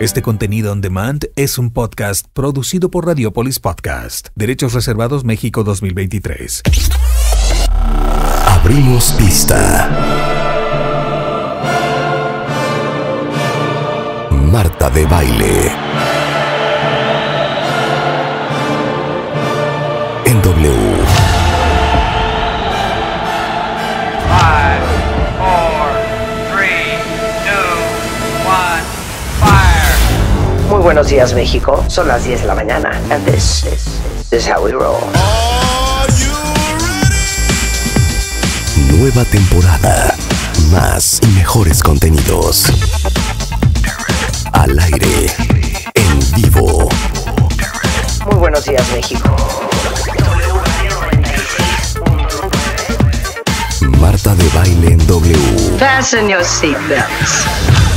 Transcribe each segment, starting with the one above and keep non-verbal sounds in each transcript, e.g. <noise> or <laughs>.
Este contenido on demand es un podcast producido por Radiopolis Podcast. Derechos Reservados México 2023. Abrimos pista. Marta de baile. En W. Muy buenos días, México. Son las 10 de la mañana. And this is, how we roll. Nueva temporada. Más y mejores contenidos. Al aire. En vivo. Muy buenos días, México. Marta de baile en W. Fasten your seatbelts.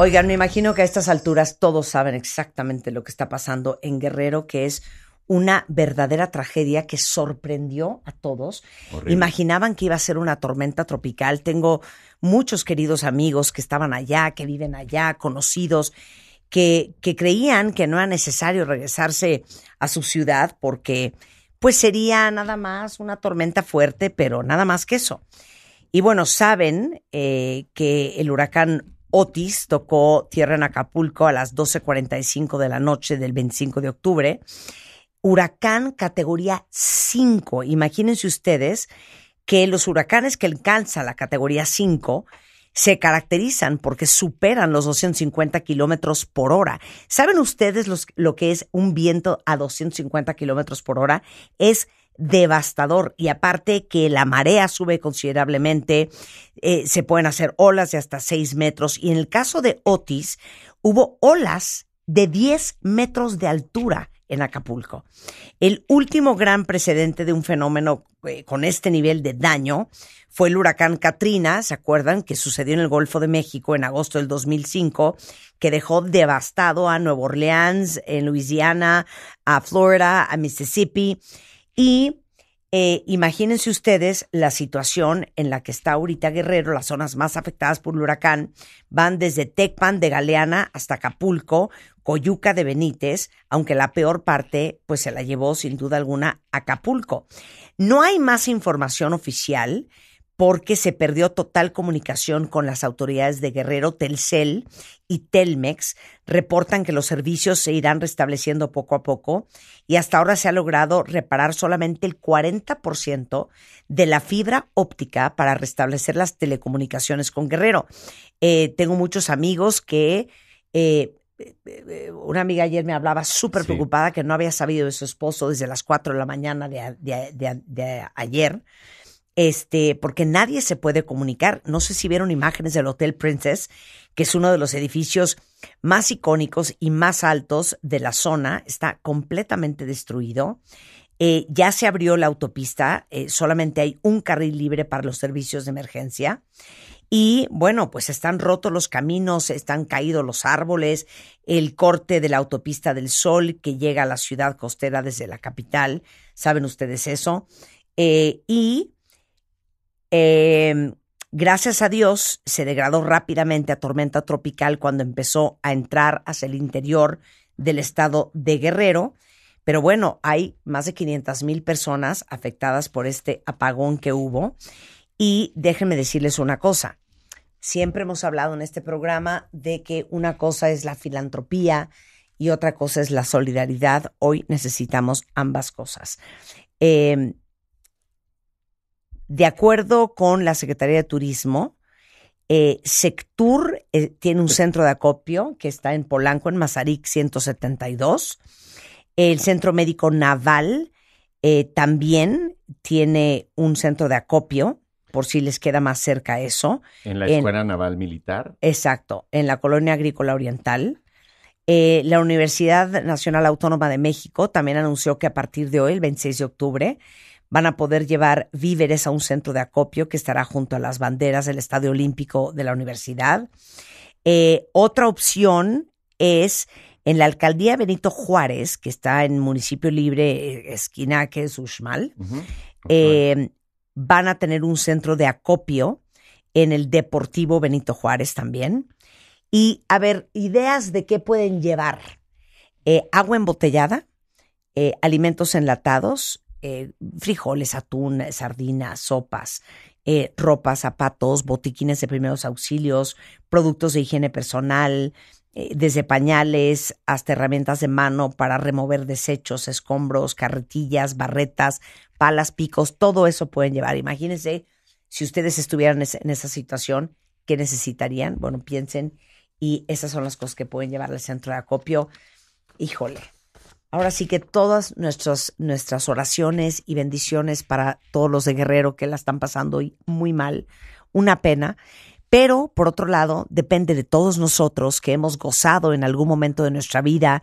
Oigan, me imagino que a estas alturas todos saben exactamente lo que está pasando en Guerrero, que es una verdadera tragedia que sorprendió a todos. Imaginaban que iba a ser una tormenta tropical. Tengo muchos queridos amigos que estaban allá, que viven allá, conocidos, que, que creían que no era necesario regresarse a su ciudad porque pues sería nada más una tormenta fuerte, pero nada más que eso. Y bueno, saben eh, que el huracán Otis tocó tierra en Acapulco a las 12.45 de la noche del 25 de octubre. Huracán categoría 5. Imagínense ustedes que los huracanes que alcanzan la categoría 5 se caracterizan porque superan los 250 kilómetros por hora. ¿Saben ustedes lo que es un viento a 250 kilómetros por hora? Es devastador y aparte que la marea sube considerablemente, eh, se pueden hacer olas de hasta 6 metros y en el caso de Otis hubo olas de 10 metros de altura en Acapulco. El último gran precedente de un fenómeno eh, con este nivel de daño fue el huracán Katrina, ¿se acuerdan? Que sucedió en el Golfo de México en agosto del 2005, que dejó devastado a Nueva Orleans, en Luisiana, a Florida, a Mississippi. Y eh, imagínense ustedes la situación en la que está ahorita Guerrero, las zonas más afectadas por el huracán van desde Tecpan de Galeana hasta Acapulco, coyuca de Benítez, aunque la peor parte pues se la llevó sin duda alguna Acapulco. No hay más información oficial porque se perdió total comunicación con las autoridades de Guerrero, Telcel y Telmex. Reportan que los servicios se irán restableciendo poco a poco y hasta ahora se ha logrado reparar solamente el 40% de la fibra óptica para restablecer las telecomunicaciones con Guerrero. Eh, tengo muchos amigos que eh, una amiga ayer me hablaba súper preocupada que no había sabido de su esposo desde las 4 de la mañana de, ayer, este, porque nadie se puede comunicar. No sé si vieron imágenes del Hotel Princess, que es uno de los edificios más icónicos y más altos de la zona, está completamente destruido. Eh, ya se abrió la autopista, eh, solamente hay un carril libre para los servicios de emergencia y bueno, pues están rotos los caminos, están caídos los árboles, el corte de la autopista del Sol que llega a la ciudad costera desde la capital, saben ustedes eso, eh, y em, gracias a Dios se degradó rápidamente a tormenta tropical cuando empezó a entrar hacia el interior del estado de Guerrero, pero bueno, hay más de 500 mil personas afectadas por este apagón que hubo. Y déjenme decirles una cosa. Siempre hemos hablado en este programa de que una cosa es la filantropía y otra cosa es la solidaridad. Hoy necesitamos ambas cosas. Em, de acuerdo con la Secretaría de Turismo, eh, Sectur eh, tiene un centro de acopio que está en Polanco, en Mazarik 172. El Centro Médico Naval eh, también tiene un centro de acopio por si les queda más cerca eso. En la Escuela Naval Militar. Exacto, en la Colonia Agrícola Oriental. Eh, la Universidad Nacional Autónoma de México también anunció que a partir de hoy, el 26 de octubre, van a poder llevar víveres a un centro de acopio que estará junto a las banderas del Estadio Olímpico de la universidad. Eh, otra opción es en la alcaldía Benito Juárez, que está en Municipio Libre, eh, esquina que es van a tener un centro de acopio en el Deportivo Benito Juárez también. Y a ver, ideas de qué pueden llevar. Eh, agua embotellada, eh, alimentos enlatados, eh, frijoles, atún, sardinas, sopas, ropa, zapatos, botiquines de primeros auxilios, productos de higiene personal, eh, desde pañales hasta herramientas de mano para remover desechos, escombros, carretillas, barretas, palas, picos, todo eso pueden llevar. Imagínense si ustedes estuvieran en esa situación, ¿qué necesitarían? Bueno, piensen y esas son las cosas que pueden llevar al centro de acopio. Híjole. Ahora sí que todas nuestras, nuestras oraciones y bendiciones para todos los de Guerrero que la están pasando muy mal, una pena. Pero, por otro lado, depende de todos nosotros que hemos gozado en algún momento de nuestra vida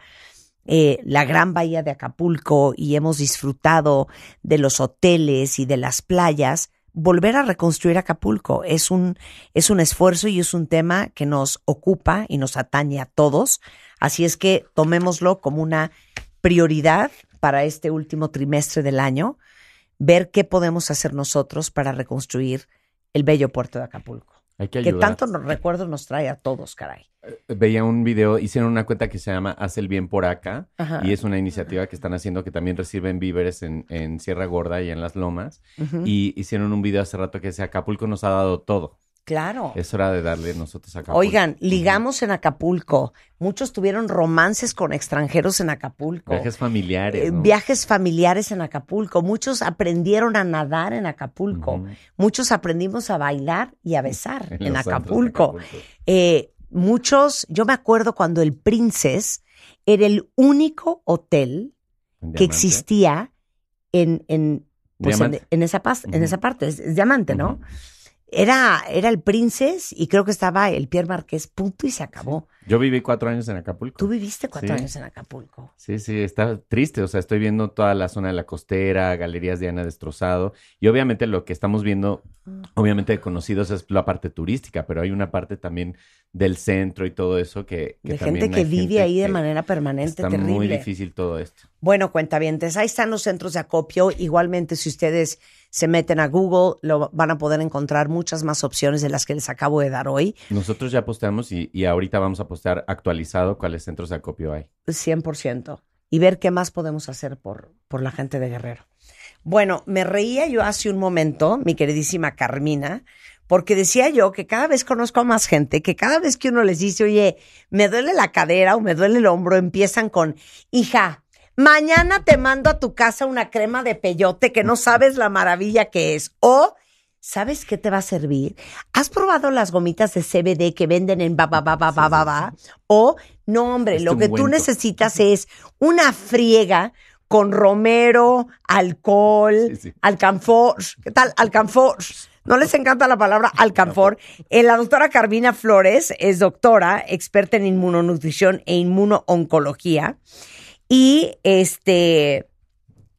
eh, la gran bahía de Acapulco y hemos disfrutado de los hoteles y de las playas, volver a reconstruir Acapulco es un, es un esfuerzo y es un tema que nos ocupa y nos atañe a todos. Así es que tomémoslo como una prioridad para este último trimestre del año, ver qué podemos hacer nosotros para reconstruir el bello puerto de Acapulco que, tanto nos recuerdos nos trae a todos, caray. Eh, veía un video, hicieron una cuenta que se llama Haz el bien por acá y es una iniciativa que están haciendo que también reciben víveres en, Sierra Gorda y en Las Lomas y hicieron un video hace rato que dice Acapulco nos ha dado todo. Claro. Es hora de darle nosotros a Acapulco. Oigan, ligamos en Acapulco. Muchos tuvieron romances con extranjeros en Acapulco. Viajes familiares. Eh, viajes familiares en Acapulco. Muchos aprendieron a nadar en Acapulco. Muchos aprendimos a bailar y a besar <laughs> en, Acapulco. Eh, muchos, yo me acuerdo cuando el Princess era el único hotel que existía en, en, pues, en, esa, en esa parte, es, diamante, ¿no? Era, era el Princes y creo que estaba el Pierre Marqués, punto, y se acabó. Yo viví cuatro años en Acapulco. Tú viviste cuatro años en Acapulco. Sí, sí, está triste. O sea, estoy viendo toda la zona de la costera, galerías de Ana destrozado. Y obviamente lo que estamos viendo, obviamente de conocidos, es la parte turística, pero hay una parte también del centro y todo eso que... de gente que vive ahí de manera permanente. Está muy difícil todo esto. Bueno, cuentavientes, ahí están los centros de acopio. Igualmente, si ustedes se meten a Google, lo van a poder encontrar muchas más opciones de las que les acabo de dar hoy. Nosotros ya posteamos y, ahorita vamos a postear estar actualizado cuáles centros de acopio hay. 100%. Y ver qué más podemos hacer por, por la gente de Guerrero. Bueno, me reía yo hace un momento, mi queridísima Carmina, porque decía yo que cada vez conozco a más gente, que cada vez que uno les dice, oye, me duele la cadera o me duele el hombro, empiezan con, hija, mañana te mando a tu casa una crema de peyote que no sabes la maravilla que es. O ¿Sabes qué te va a servir? ¿Has probado las gomitas de CBD que venden en ba, O, no, hombre, este lo que tú necesitas es una friega con romero, alcohol, alcanfor. ¿Qué tal? Alcanfor. ¿No les encanta la palabra alcanfor? Eh, la doctora Carmina Flores es doctora, experta en inmunonutrición e inmunooncología. Y este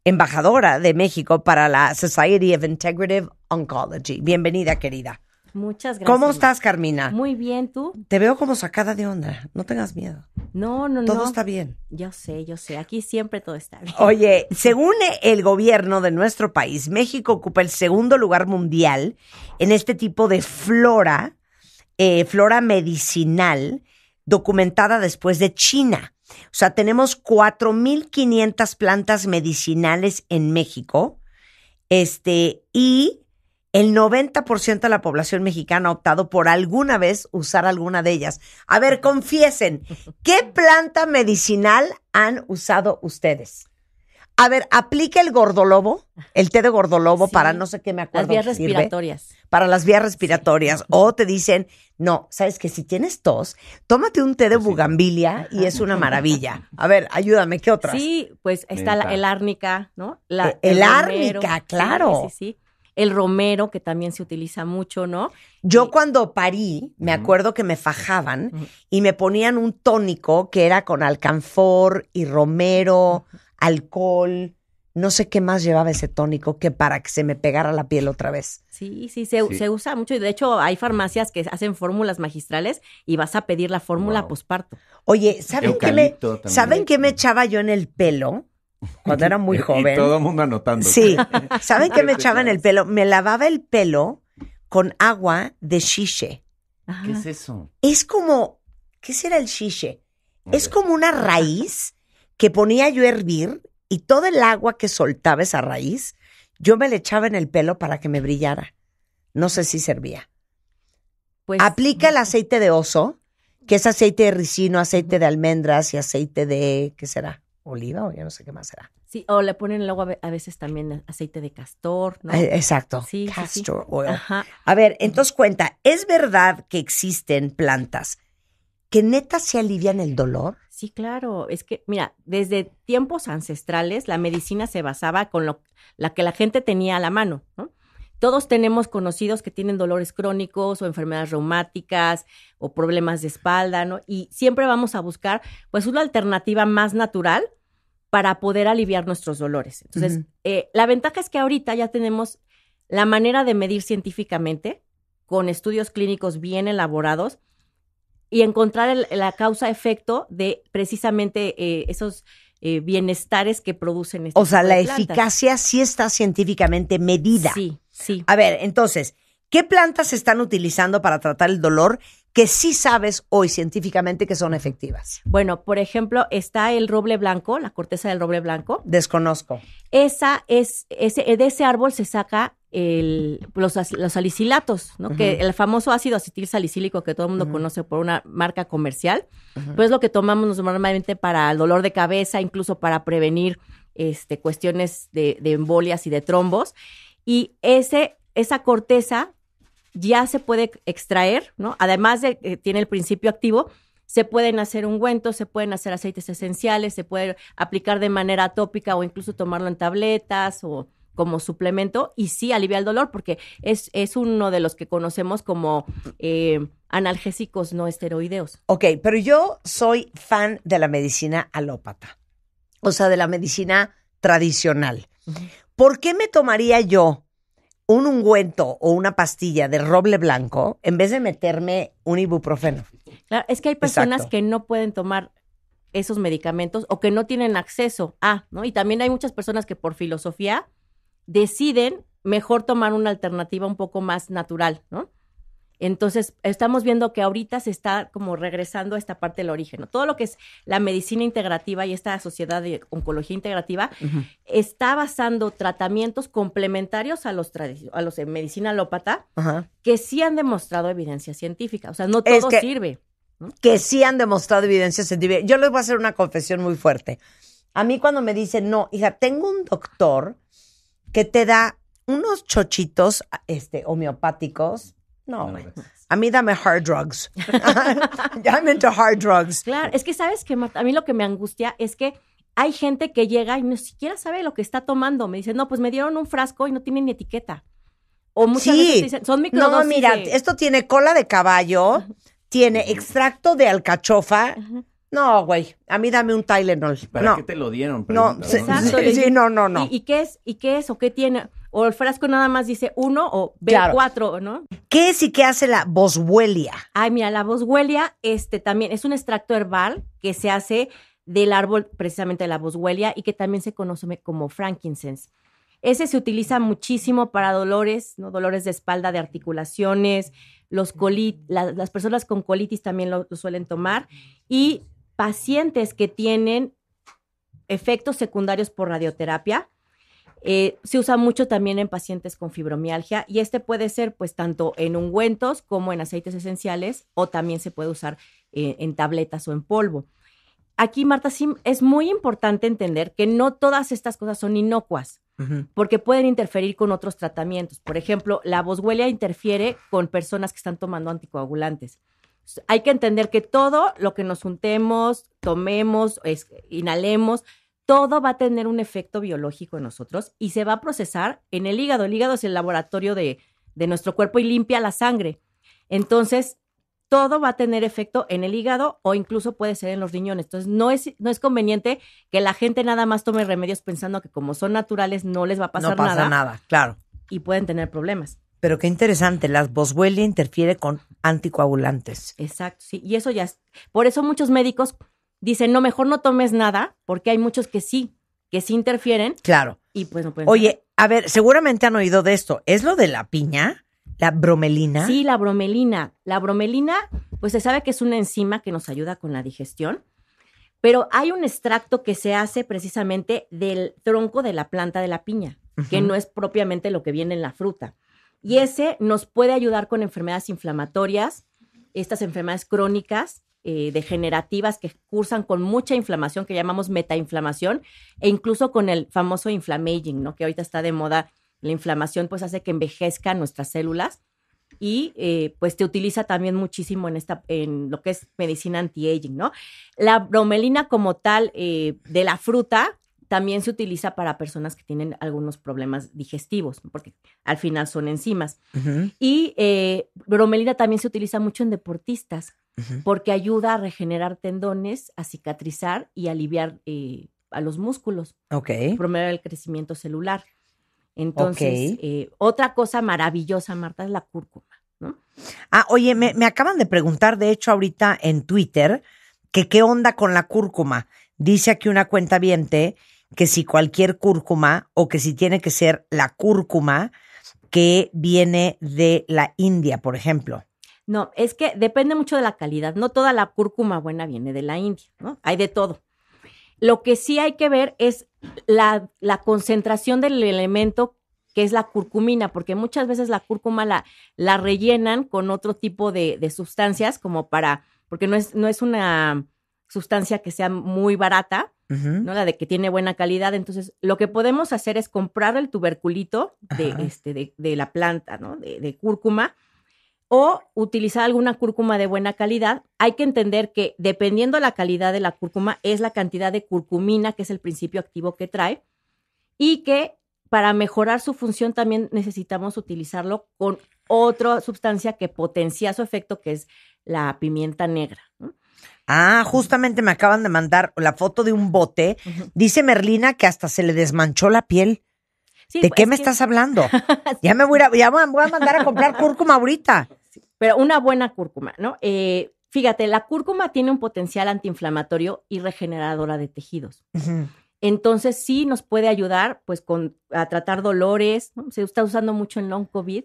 embajadora de México para la Society of Integrative Oncology. Bienvenida, querida. Muchas gracias. ¿Cómo estás, Carmina? Muy bien, ¿tú? Te veo como sacada de onda. No tengas miedo. No, no, no. Todo está bien. Yo sé, yo sé. Aquí siempre todo está bien. Oye, <laughs> según el gobierno de nuestro país, México ocupa el segundo lugar mundial en este tipo de flora, eh, flora medicinal, documentada después de China. O sea, tenemos 4.500 plantas medicinales en México. Este, y el 90% de la población mexicana ha optado por alguna vez usar alguna de ellas. A ver, confiesen, ¿qué planta medicinal han usado ustedes? A ver, aplica el gordolobo, el té de gordolobo para no sé qué me acuerdo. Las vías respiratorias. para las vías respiratorias. O te dicen, no, sabes que si tienes tos, tómate un té de pues bugambilia y es una maravilla. A ver, ayúdame, ¿qué otras? Sí, pues está la, el árnica, ¿no? La, e-, el, árnica, claro. Sí, sí, El romero, que también se utiliza mucho, ¿no? Yo cuando parí, me acuerdo que me fajaban y me ponían un tónico que era con alcanfor y romero alcohol, no sé qué más llevaba ese tónico que para que se me pegara la piel otra vez. Sí, sí, se, usa mucho y de hecho hay farmacias que hacen fórmulas magistrales y vas a pedir la fórmula posparto. Oye, ¿saben qué, me, ¿saben qué me echaba yo en el pelo? Cuando era muy joven. <laughs> Y todo el mundo anotando. Sí. <laughs> ¿Saben qué me echaba en el pelo? Me lavaba el pelo con agua de shishe. ¿Qué es eso? Es como, ¿qué será el shishe? Es como una raíz que ponía yo a hervir y todo el agua que soltaba esa raíz, yo me le echaba en el pelo para que me brillara. No sé si servía. Pues, Aplica el aceite de oso, que es aceite de ricino, aceite de almendras y aceite de, ¿qué será? Oliva o ya no sé qué más será. Sí, o le ponen el agua a veces también aceite de castor, Exacto. castor oil. A ver, entonces cuenta, ¿es verdad que existen plantas que neta se alivian el dolor? Sí, claro. Es que, mira, desde tiempos ancestrales la medicina se basaba con lo, la que la gente tenía a la mano, ¿no? Todos tenemos conocidos que tienen dolores crónicos o enfermedades reumáticas o problemas de espalda, ¿no? Y siempre vamos a buscar, pues, una alternativa más natural para poder aliviar nuestros dolores. Entonces, eh, la ventaja es que ahorita ya tenemos la manera de medir científicamente, con estudios clínicos bien elaborados, y encontrar la causa-efecto de precisamente eh, esos eh, bienestares que producen este O sea, la eficacia sí está científicamente medida. Sí, sí. A ver, entonces, ¿qué plantas se están utilizando para tratar el dolor que sí sabes hoy científicamente que son efectivas? Bueno, por ejemplo, está el roble blanco, la corteza del roble blanco. Desconozco. Esa es, ese, de ese árbol se saca el, los, salicilatos, ¿no? Que el famoso ácido acetil salicílico que todo el mundo conoce por una marca comercial, pues lo que tomamos normalmente para el dolor de cabeza, incluso para prevenir este, cuestiones de, embolias y de trombos. Y ese, esa corteza ya se puede extraer, ¿no? Además de que tiene el principio activo, se pueden hacer ungüentos, se pueden hacer aceites esenciales, se puede aplicar de manera tópica o incluso tomarlo en tabletas o como suplemento y sí alivia el dolor porque es, es uno de los que conocemos como eh, analgésicos no esteroideos. Ok, pero yo soy fan de la medicina alópata, o sea, de la medicina tradicional. ¿Por qué me tomaría yo un ungüento o una pastilla de roble blanco en vez de meterme un ibuprofeno? Claro, es que hay personas que no pueden tomar esos medicamentos o que no tienen acceso a, ¿no? Y también hay muchas personas que por filosofía deciden mejor tomar una alternativa un poco más natural, ¿no? Entonces, estamos viendo que ahorita se está como regresando a esta parte del origen. Todo lo que es la medicina integrativa y esta sociedad de oncología integrativa está basando tratamientos complementarios a los, a los de medicina alópata que sí han demostrado evidencia científica. O sea, no todo sirve. Que sí han demostrado evidencia científica. Yo les voy a hacer una confesión muy fuerte. A mí cuando me dicen, no, hija, tengo un doctor que te da unos chochitos este, homeopáticos. No, a mí dame hard drugs. I'm <laughs> into hard drugs. Claro, es que sabes que a mí lo que me angustia es que hay gente que llega y ni siquiera sabe lo que está tomando. Me dicen, no, pues me dieron un frasco y no tiene ni etiqueta. O muchas sí. son microdosis. No, mira, esto tiene cola de caballo, tiene extracto de alcachofa. No, güey, a mí dame un Tylenol. ¿Para no. qué te lo dieron? no, no, no, no. ¿Y, qué es? ¿Y qué es? ¿O qué tiene? O el frasco nada más dice uno o b cuatro, ¿no? ¿Qué es y qué hace la boswellia? Ay, mira, la boswellia este, también es un extracto herbal que se hace del árbol precisamente de la boswellia y que también se conoce como frankincense. Ese se utiliza muchísimo para dolores, ¿no? Dolores de espalda, de articulaciones, los las personas con colitis también lo, lo, suelen tomar. Y pacientes que tienen efectos secundarios por radioterapia. Eh, se usa mucho también en pacientes con fibromialgia y este puede ser pues tanto en ungüentos como en aceites esenciales o también se puede usar eh, en tabletas o en polvo. Aquí, Marta, sí es muy importante entender que no todas estas cosas son inocuas porque pueden interferir con otros tratamientos. Por ejemplo, la boswellia interfiere con personas que están tomando anticoagulantes hay que entender que todo lo que nos juntemos, tomemos, inhalemos, todo va a tener un efecto biológico en nosotros y se va a procesar en el hígado. El hígado es el laboratorio de, de nuestro cuerpo y limpia la sangre. Entonces, todo va a tener efecto en el hígado o incluso puede ser en los riñones. Entonces, no es, no es conveniente que la gente nada más tome remedios pensando que como son naturales no les va a pasar nada. No pasa nada claro. Y pueden tener problemas. Pero qué interesante, la boswellia interfiere con anticoagulantes. Exacto, sí, y eso ya es. Por eso muchos médicos dicen, no, mejor no tomes nada, porque hay muchos que sí, que sí interfieren. Claro. Y pues no pueden. Oye, a ver, seguramente han oído de esto. ¿Es lo de la piña? ¿La bromelina? Sí, la bromelina. La bromelina, pues se sabe que es una enzima que nos ayuda con la digestión, pero hay un extracto que se hace precisamente del tronco de la planta de la piña, que no es propiamente lo que viene en la fruta. Y ese nos puede ayudar con enfermedades inflamatorias, estas enfermedades crónicas, eh, degenerativas que cursan con mucha inflamación, que llamamos metainflamación, e incluso con el famoso inflamaging, ¿no? Que ahorita está de moda. La inflamación pues hace que envejezcan nuestras células y eh, pues te utiliza también muchísimo en esta en lo que es medicina anti-aging, ¿no? La bromelina como tal eh, de la fruta también se utiliza para personas que tienen algunos problemas digestivos, porque al final son enzimas. Y eh, bromelina también se utiliza mucho en deportistas, porque ayuda a regenerar tendones, a cicatrizar y aliviar eh, a los músculos. Ok. Promueve el crecimiento celular. Entonces, eh, otra cosa maravillosa, Marta, es la cúrcuma, Ah, oye, me, acaban de preguntar, de hecho, ahorita en Twitter, que qué onda con la cúrcuma. Dice aquí una cuenta viente que si cualquier cúrcuma o que si tiene que ser la cúrcuma que viene de la India, por ejemplo. No, es que depende mucho de la calidad. No toda la cúrcuma buena viene de la India, ¿no? Hay de todo. Lo que sí hay que ver es la, concentración del elemento que es la curcumina, porque muchas veces la cúrcuma la, la rellenan con otro tipo de, de sustancias como para, porque no es, no es una sustancia que sea muy barata, ¿no? La de que tiene buena calidad. Entonces, lo que podemos hacer es comprar el tuberculito de, este, de, la planta, ¿no? De, cúrcuma o utilizar alguna cúrcuma de buena calidad. Hay que entender que dependiendo la calidad de la cúrcuma es la cantidad de curcumina, que es el principio activo que trae, y que para mejorar su función también necesitamos utilizarlo con otra sustancia que potencia su efecto, que es la pimienta negra. Ah, justamente me acaban de mandar la foto de un bote. Dice Merlina que hasta se le desmanchó la piel. ¿De pues, qué me estás hablando? <laughs> Ya me voy a, a mandar a comprar cúrcuma ahorita. pero una buena cúrcuma, ¿no? Eh, fíjate, la cúrcuma tiene un potencial antiinflamatorio y regeneradora de tejidos. Entonces sí nos puede ayudar pues con, a tratar dolores, se está usando mucho en long COVID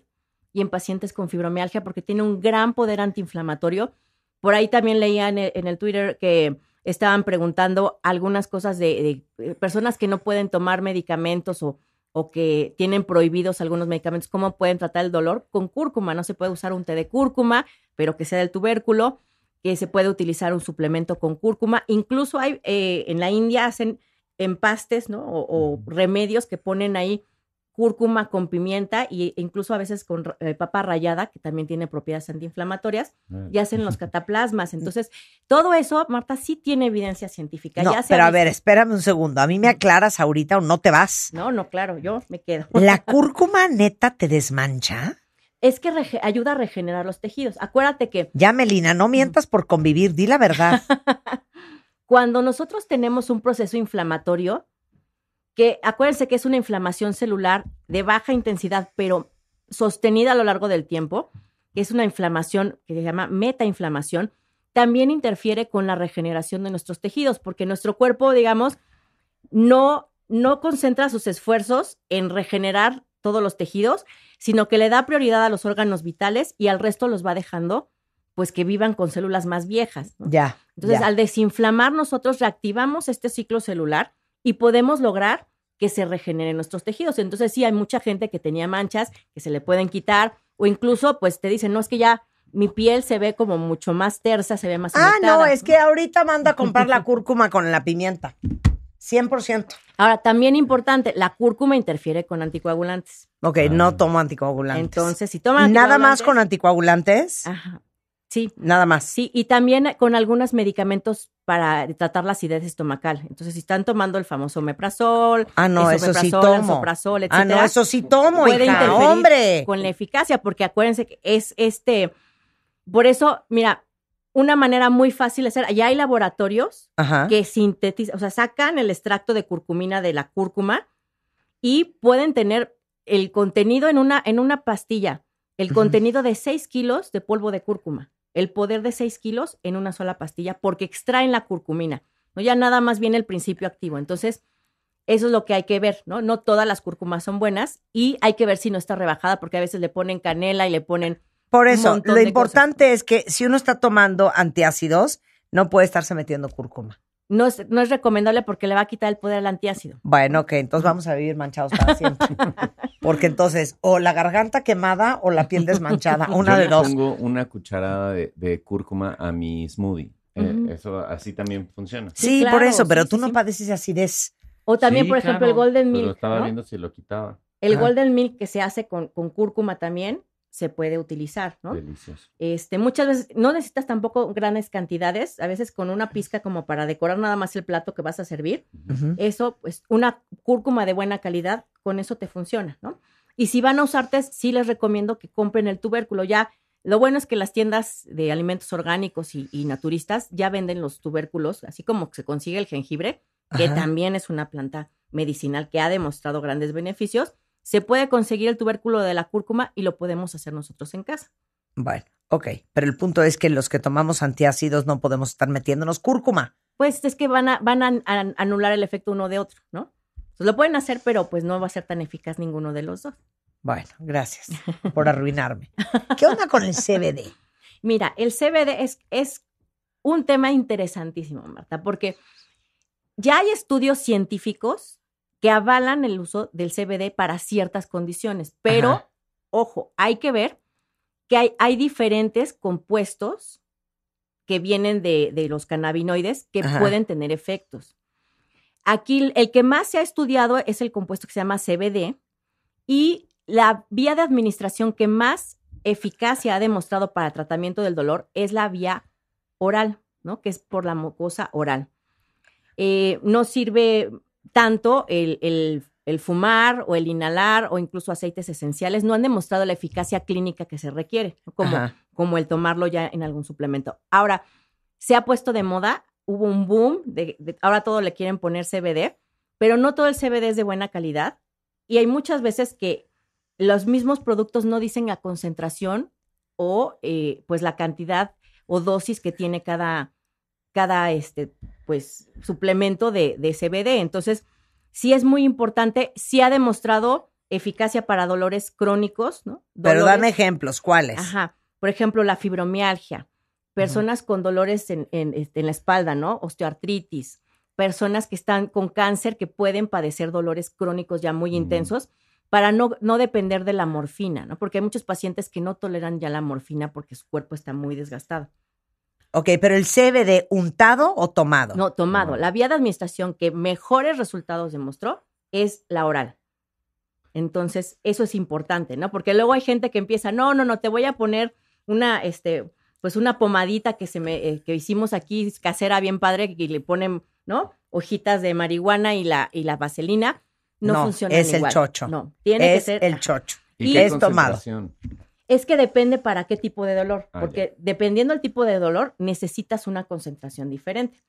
y en pacientes con fibromialgia porque tiene un gran poder antiinflamatorio por ahí también leía en el, Twitter que estaban preguntando algunas cosas de, eh, personas que no pueden tomar medicamentos o, o, que tienen prohibidos algunos medicamentos, cómo pueden tratar el dolor con cúrcuma. No se puede usar un té de cúrcuma, pero que sea del tubérculo, que se puede utilizar un suplemento con cúrcuma. Incluso hay eh, en la India hacen empastes, ¿no? o remedios que ponen ahí cúrcuma con pimienta e incluso a veces con eh, papa rayada, que también tiene propiedades antiinflamatorias, ah. y hacen los <laughs> cataplasmas. Entonces, <laughs> todo eso, Marta, sí tiene evidencia científica. pero a ver, espérame un segundo. A mí me aclaras ahorita o no te vas. No, no, claro, yo me quedo. <laughs> ¿La cúrcuma neta te desmancha? Es que ayuda a regenerar los tejidos. Acuérdate que... Ya, Melina, no mientas por convivir, di la verdad. Cuando nosotros tenemos un proceso inflamatorio, que acuérdense que es una inflamación celular de baja intensidad, pero sostenida a lo largo del tiempo, que es una inflamación que se llama metainflamación, también interfiere con la regeneración de nuestros tejidos, porque nuestro cuerpo, digamos, no, no concentra sus esfuerzos en regenerar todos los tejidos, sino que le da prioridad a los órganos vitales y al resto los va dejando pues que vivan con células más viejas. Ya. Entonces, al desinflamar nosotros reactivamos este ciclo celular y podemos lograr que se regeneren nuestros tejidos. Entonces sí, hay mucha gente que tenía manchas que se le pueden quitar o incluso pues te dicen, no es que ya mi piel se ve como mucho más tersa, se ve más... Ah, no, es que ahorita manda a comprar la cúrcuma con la pimienta. 100%. Ahora, también importante, la cúrcuma interfiere con anticoagulantes. Ok, no tomo anticoagulantes. Entonces, si toman... Nada más con anticoagulantes. Ajá. Sí. Nada más. Sí, y también con algunos medicamentos para tratar la acidez estomacal. Entonces, si están tomando el famoso meprazol, ah, no, eso sí tomo. etcétera, ah, no, eso sí tomo, puede interferir hombre. Con la eficacia, porque acuérdense que es este. Por eso, mira, una manera muy fácil de hacer. Ya hay laboratorios que sintetizan, o sea, sacan el extracto de curcumina de la cúrcuma y pueden tener el contenido en una, en una pastilla, el contenido de 6 kilos de polvo de cúrcuma el poder de 6 kilos en una sola pastilla porque extraen la curcumina, ¿no? Ya nada más viene el principio activo. Entonces, eso es lo que hay que ver, ¿no? No todas las cúrcumas son buenas y hay que ver si no está rebajada porque a veces le ponen canela y le ponen... Por eso, lo importante es que si uno está tomando antiácidos, no puede estarse metiendo cúrcuma no es, no es recomendable porque le va a quitar el poder al antiácido. Bueno, ok, entonces vamos a vivir manchados para siempre. <laughs> porque entonces, o la garganta quemada o la piel desmanchada, una Yo de le pongo una cucharada de, cúrcuma a mi smoothie. Eh, eso así también funciona. Sí, por eso, pero tú no padeces acidez. O también, por ejemplo, el Golden Milk. Pero estaba viendo si lo quitaba. El Golden Milk que se hace con, con cúrcuma también se puede utilizar, ¿no? Delicioso. Este, muchas veces no necesitas tampoco grandes cantidades, a veces con una pizca como para decorar nada más el plato que vas a servir. Eso, pues una cúrcuma de buena calidad, con eso te funciona, ¿no? Y si van a usarte, sí les recomiendo que compren el tubérculo. Ya, lo bueno es que las tiendas de alimentos orgánicos y, naturistas ya venden los tubérculos, así como se consigue el jengibre, que también es una planta medicinal que ha demostrado grandes beneficios se puede conseguir el tubérculo de la cúrcuma y lo podemos hacer nosotros en casa. Bueno, ok, pero el punto es que los que tomamos antiácidos no podemos estar metiéndonos cúrcuma. Pues es que van a, van a, anular el efecto uno de otro, ¿no? Entonces pues, lo pueden hacer, pero pues no va a ser tan eficaz ninguno de los dos. Bueno, gracias <laughs> por arruinarme. ¿Qué onda con el CBD? <laughs> Mira, el CBD es, es un tema interesantísimo, Marta, porque ya hay estudios científicos que avalan el uso del CBD para ciertas condiciones. Pero, ojo, hay que ver que hay, diferentes compuestos que vienen de, los cannabinoides que pueden tener efectos. Aquí el que más se ha estudiado es el compuesto que se llama CBD y la vía de administración que más eficacia ha demostrado para tratamiento del dolor es la vía oral, ¿no? Que es por la mucosa oral. Eh, no sirve tanto el, fumar o el inhalar o incluso aceites esenciales no han demostrado la eficacia clínica que se requiere, como, como el tomarlo ya en algún suplemento. Ahora, se ha puesto de moda, hubo un boom, ahora todo le quieren poner CBD, pero no todo el CBD es de buena calidad y hay muchas veces que los mismos productos no dicen la concentración o eh, pues la cantidad o dosis que tiene cada, cada este, pues, suplemento de, CBD. Entonces, sí es muy importante, sí ha demostrado eficacia para dolores crónicos, ¿no? Pero dame ejemplos, ¿cuáles? Ajá. Por ejemplo, la fibromialgia, personas con dolores este, en, la espalda, ¿no? Osteoartritis, personas que están con cáncer que pueden padecer dolores crónicos ya muy intensos para no, no depender de la morfina, ¿no? Porque hay muchos pacientes que no toleran ya la morfina porque su cuerpo está muy desgastado. Ok, pero el CBD untado o tomado? No, tomado. La vía de administración que mejores resultados demostró es la oral. Entonces, eso es importante, ¿no? Porque luego hay gente que empieza, no, no, no, te voy a poner una, este, pues una pomadita que se me, eh, que hicimos aquí casera bien padre que le ponen, ¿no? Hojitas de marihuana y la, y la vaselina. No, funciona es el chocho. No, tiene que ser. el chocho. Y, y es tomado. Es que depende para qué tipo de dolor, ah, porque dependiendo del tipo de dolor necesitas una concentración diferente.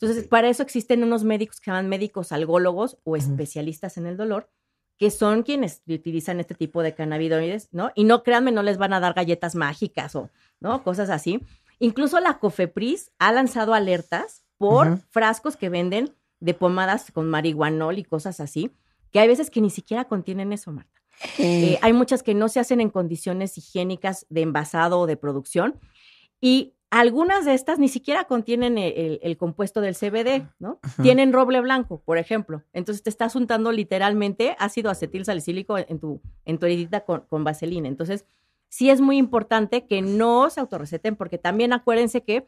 Entonces, para eso existen unos médicos que llaman médicos algólogos o especialistas en el dolor, que son quienes utilizan este tipo de cannabinoides, ¿no? Y no créanme, no les van a dar galletas mágicas o, ¿no? Cosas así. Incluso la COFEPRIS ha lanzado alertas por frascos que venden de pomadas con marihuanol y cosas así, que hay veces que ni siquiera contienen eso, Marta. Eh, hay muchas que no se hacen en condiciones higiénicas de envasado o de producción. Y algunas de estas ni siquiera contienen e, el, compuesto del CBD, ah, ¿no? Tienen roble blanco, por ejemplo. Entonces te estás untando literalmente ácido acetil salicílico en tu, en tu con, con vaselina. Entonces, sí es muy importante que no se autorreceten, porque también acuérdense que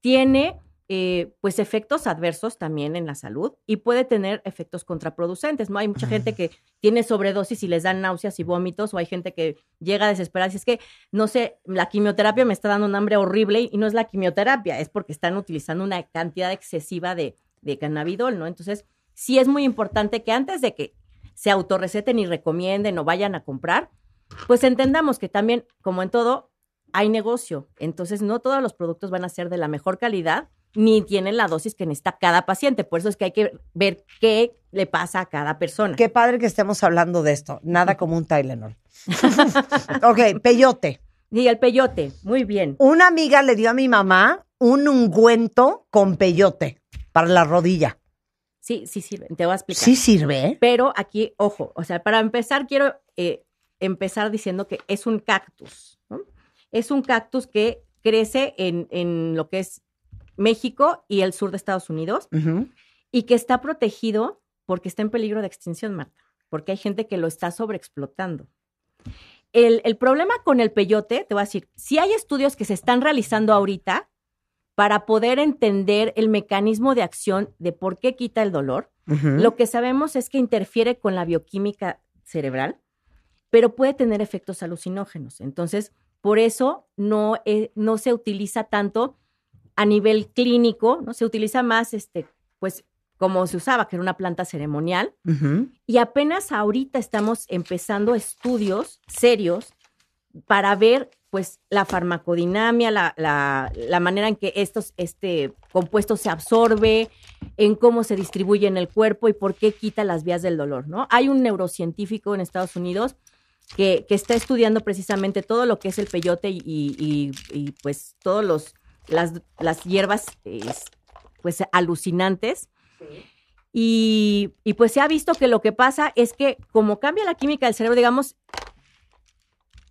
tiene eh, pues efectos adversos también en la salud y puede tener efectos contraproducentes, ¿no? Hay mucha gente ah. que tiene sobredosis y les dan náuseas y vómitos, o hay gente que llega a desesperarse, es que, no sé, la quimioterapia me está dando un hambre horrible y no es la quimioterapia, es porque están utilizando una cantidad excesiva de, de cannabidol, ¿no? Entonces, sí es muy importante que antes de que se autorreceten y recomienden o vayan a comprar, pues entendamos que también, como en todo, hay negocio. Entonces, no todos los productos van a ser de la mejor calidad ni tienen la dosis que necesita cada paciente. Por eso es que hay que ver qué le pasa a cada persona. Qué padre que estemos hablando de esto. Nada como un Tylenol. <laughs> ok, peyote. Y el peyote, muy bien. Una amiga le dio a mi mamá un ungüento con peyote para la rodilla. Sí, sí sirve, te voy a explicar. Sí sirve. ¿eh? Pero aquí, ojo, o sea, para empezar quiero eh, empezar diciendo que es un cactus. Es un cactus que crece en, en lo que es México y el sur de Estados Unidos, y que está protegido porque está en peligro de extinción, Marta, porque hay gente que lo está sobreexplotando. El, problema con el peyote, te voy a decir, si hay estudios que se están realizando ahorita para poder entender el mecanismo de acción de por qué quita el dolor, lo que sabemos es que interfiere con la bioquímica cerebral, pero puede tener efectos alucinógenos. Entonces, por eso no, eh, no se utiliza tanto a nivel clínico, ¿no? Se utiliza más, este, pues, como se usaba, que era una planta ceremonial. Y apenas ahorita estamos empezando estudios serios para ver, pues, la farmacodinamia, la, la, la, manera en que estos, este compuesto se absorbe, en cómo se distribuye en el cuerpo y por qué quita las vías del dolor, ¿no? Hay un neurocientífico en Estados Unidos que, que está estudiando precisamente todo lo que es el peyote y, y, y pues todos los las, las hierbas pues alucinantes. Y, y, pues se ha visto que lo que pasa es que como cambia la química del cerebro, digamos,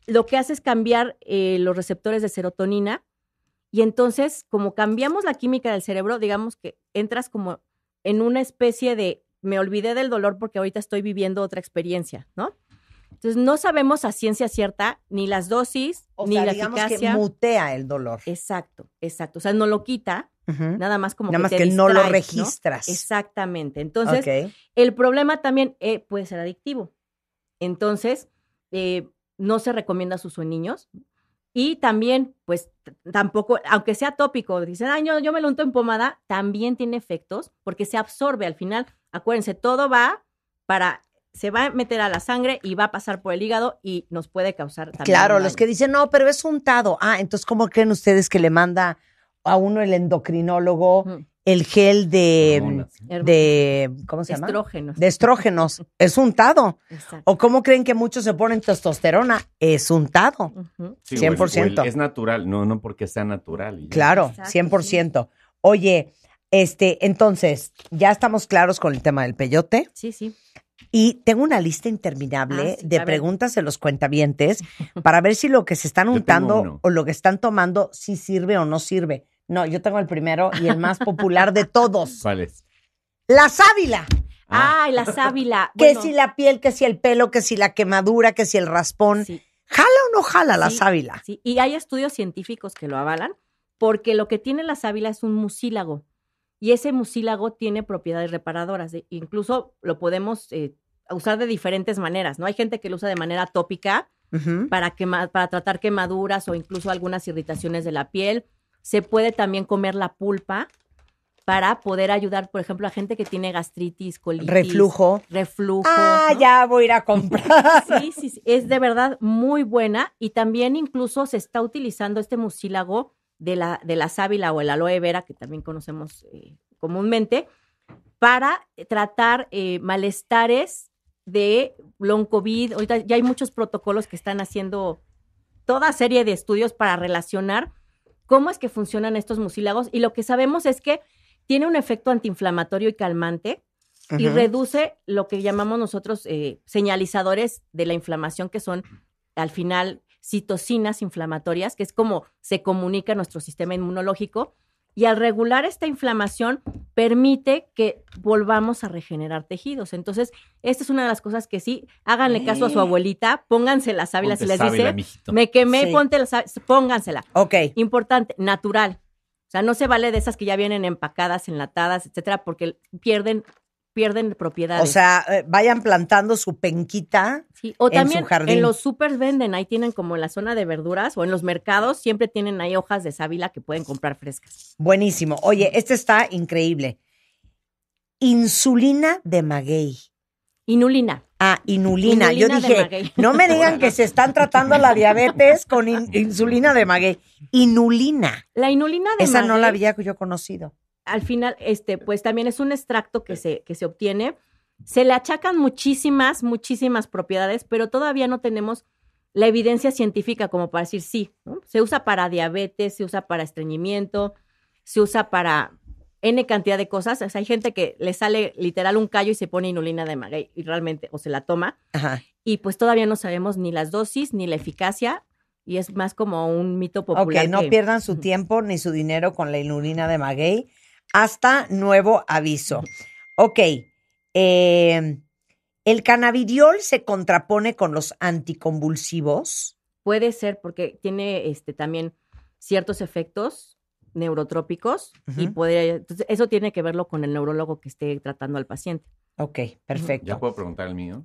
lo que hace es cambiar eh, los receptores de serotonina y entonces como cambiamos la química del cerebro, digamos que entras como en una especie de, me olvidé del dolor porque ahorita estoy viviendo otra experiencia, ¿no? Entonces, no sabemos a ciencia cierta ni las dosis, o ni sea, la digamos que mutea el dolor. Exacto, exacto. O sea, no lo quita, nada más como nada que más que no lo registras. Exactamente. Entonces, el problema también eh, puede ser adictivo. Entonces, eh, no se recomienda a sus niños. Y también, pues tampoco, aunque sea tópico, dicen, ay, yo, yo me lo unto en pomada, también tiene efectos porque se absorbe al final. Acuérdense, todo va para se va a meter a la sangre y va a pasar por el hígado y nos puede causar también. Claro, los que dicen, no, pero es untado. Ah, entonces, ¿cómo creen ustedes que le manda a uno el endocrinólogo mm. el gel de, de ¿cómo se llama? Estrógenos. De estrógenos. es untado. Exacto. O cómo creen que muchos se ponen testosterona, es untado. 100%. es natural, no, no porque sea natural. Claro, 100%. Oye, este, entonces, ya estamos claros con el tema del peyote. Sí, sí. Y tengo una lista interminable ah, de preguntas de los cuentavientes <laughs> para ver si lo que se están untando o lo que están tomando, si sirve o no sirve. No, yo tengo el primero y el más popular de todos. <laughs> ¿Cuál es? La sábila. Ah. Ay, la sábila. <laughs> Que si la piel, que si el pelo, que si la quemadura, que si el raspón. ¿Jala o no jala la sábila? Sí, y hay estudios científicos que lo avalan porque lo que tiene la sábila es un mucílago y ese mucílago tiene propiedades reparadoras. E incluso lo podemos eh, usar de diferentes maneras, ¿no? Hay gente que lo usa de manera tópica para, para tratar quemaduras o incluso algunas irritaciones de la piel. Se puede también comer la pulpa para poder ayudar, por ejemplo, a gente que tiene gastritis, colitis. Reflujo. Reflujo. Ah, ya voy a ir a comprar. <laughs> sí, sí, sí, es de verdad muy buena y también incluso se está utilizando este mucílago de la, de la sábila o el aloe vera, que también conocemos eh, comúnmente, para eh, tratar eh, malestares de long COVID. Ahorita ya hay muchos protocolos que están haciendo toda serie de estudios para relacionar cómo es que funcionan estos mucílagos y lo que sabemos es que tiene un efecto antiinflamatorio y calmante y reduce lo que llamamos nosotros señalizadores de la inflamación que son al final citocinas inflamatorias, que es como se comunica nuestro sistema inmunológico. Y al regular esta inflamación permite que volvamos a regenerar tejidos. Entonces, esta es una de las cosas que sí, háganle caso a su eh. abuelita, pónganse las si les dice, me quemé, ponte las póngansela. Ok. Importante, natural. O sea, no se vale de esas que ya vienen empacadas, enlatadas, etcétera, porque pierden pierden propiedades. O sea, eh, vayan plantando su penquita o en también su jardín. En los super venden, ahí tienen como en la zona de verduras o en los mercados, siempre tienen ahí hojas de sábila que pueden comprar frescas. Buenísimo. Oye, este está increíble. Insulina de maguey. Inulina. Ah, inulina. Yo dije, <laughs> no me digan que se están tratando la diabetes con insulina de maguey. Inulina. La inulina de maguey. Esa no la había yo conocido al final, este, pues también es un extracto que se, que se obtiene. Se le achacan muchísimas, muchísimas propiedades, pero todavía no tenemos la evidencia científica como para decir sí. Se usa para diabetes, se usa para estreñimiento, se usa para N cantidad de cosas. hay gente que le sale literal un callo y se pone inulina de maguey y realmente, o se la toma. Y pues todavía no sabemos ni las dosis ni la eficacia y es más como un mito popular. Ok, no pierdan su tiempo ni su dinero con la inulina de maguey hasta nuevo aviso. Ok, em, ¿el cannabidiol se contrapone con los anticonvulsivos? Puede ser porque tiene este, también ciertos efectos neurotrópicos y entonces eso tiene que verlo con el neurólogo que esté tratando al paciente. Ok, perfecto. Ya puedo preguntar el mío.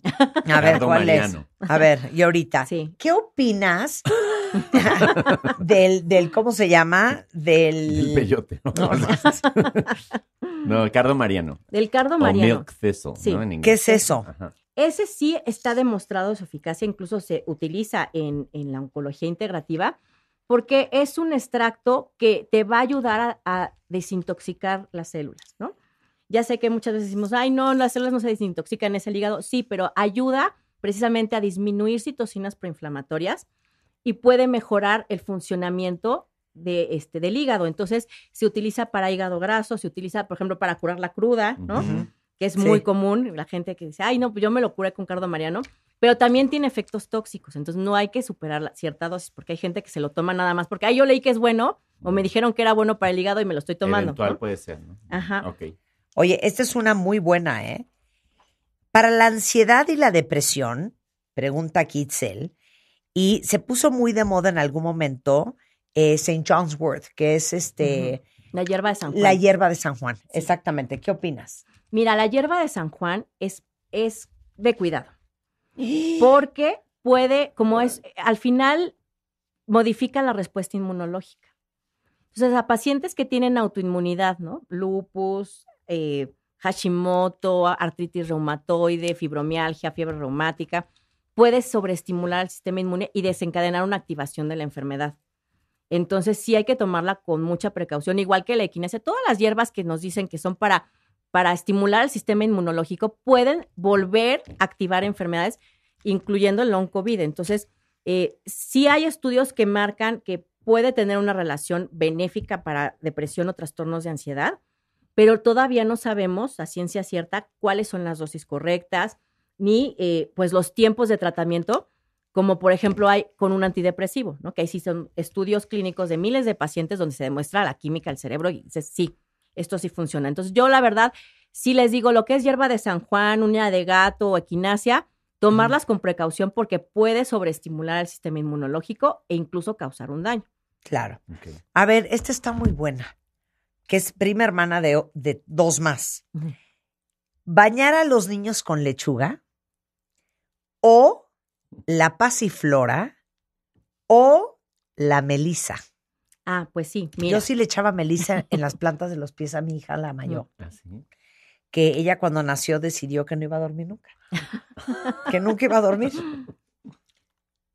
A ver, ¿cuál es? A ver, y ahorita. Sí. ¿Qué opinas <laughs> del, del, ¿cómo se llama? Del... El peyote. No, no, <laughs> cardo mariano. Del cardo mariano. ¿Qué es eso? Ese sí está demostrado su eficacia, incluso se utiliza en, la oncología integrativa, porque es un extracto que te va a ayudar a, desintoxicar las células, ¿no? Ya sé que muchas veces decimos, ay, no, las células no se desintoxican, es el hígado. Sí, pero ayuda precisamente a disminuir citocinas proinflamatorias y puede mejorar el funcionamiento de este, del hígado. Entonces, se utiliza para hígado graso, se utiliza, por ejemplo, para curar la cruda, ¿no? Que es muy común, la gente que dice, ay, no, pues yo me lo curé con cardo mariano, pero también tiene efectos tóxicos, entonces no hay que superar cierta dosis, porque hay gente que se lo toma nada más, porque, ay, yo leí que es bueno, o me dijeron que era bueno para el hígado y me lo estoy tomando. Eventual puede ser, ¿no? Ajá. Ok. Oye, esta es una muy buena, ¿eh? Para la ansiedad y la depresión, pregunta Kitzel, y se puso muy de moda en algún momento eh, St. John's Wort, que es este... La hierba de San Juan. La hierba de San Juan, exactamente. ¿Qué opinas? Mira, la hierba de San Juan es, es de cuidado. <gasps> Porque puede, como es, eh, al final modifica la respuesta inmunológica. Entonces, a pacientes que tienen autoinmunidad, ¿no? Lupus, eh, Hashimoto, artritis reumatoide, fibromialgia, fiebre reumática, puede sobreestimular el sistema inmune y desencadenar una activación de la enfermedad. Entonces sí hay que tomarla con mucha precaución, igual que la equinesia. Todas las hierbas que nos dicen que son para, para estimular el sistema inmunológico pueden volver a activar enfermedades, incluyendo el long COVID. Entonces, eh, sí hay estudios que marcan que puede tener una relación benéfica para depresión o trastornos de ansiedad, pero todavía no sabemos a ciencia cierta cuáles son las dosis correctas, ni eh, pues los tiempos de tratamiento, como por ejemplo hay con un antidepresivo, ¿no? Que hay sí son estudios clínicos de miles de pacientes donde se demuestra la química del cerebro y dices, sí, esto sí funciona. Entonces yo la verdad si les digo lo que es hierba de San Juan, uña de gato o equinacia, tomarlas con precaución porque puede sobreestimular el sistema inmunológico e incluso causar un daño. Claro. A ver, esta está muy buena, que es prima hermana de, de dos más. Bañar a los niños con lechuga o la pasiflora o la melisa. Ah, pues sí. Mira. Yo sí le echaba melisa en las plantas de los pies a mi hija, la mayor. Ah, que ella cuando nació decidió que no iba a dormir nunca. <laughs> que nunca iba a dormir.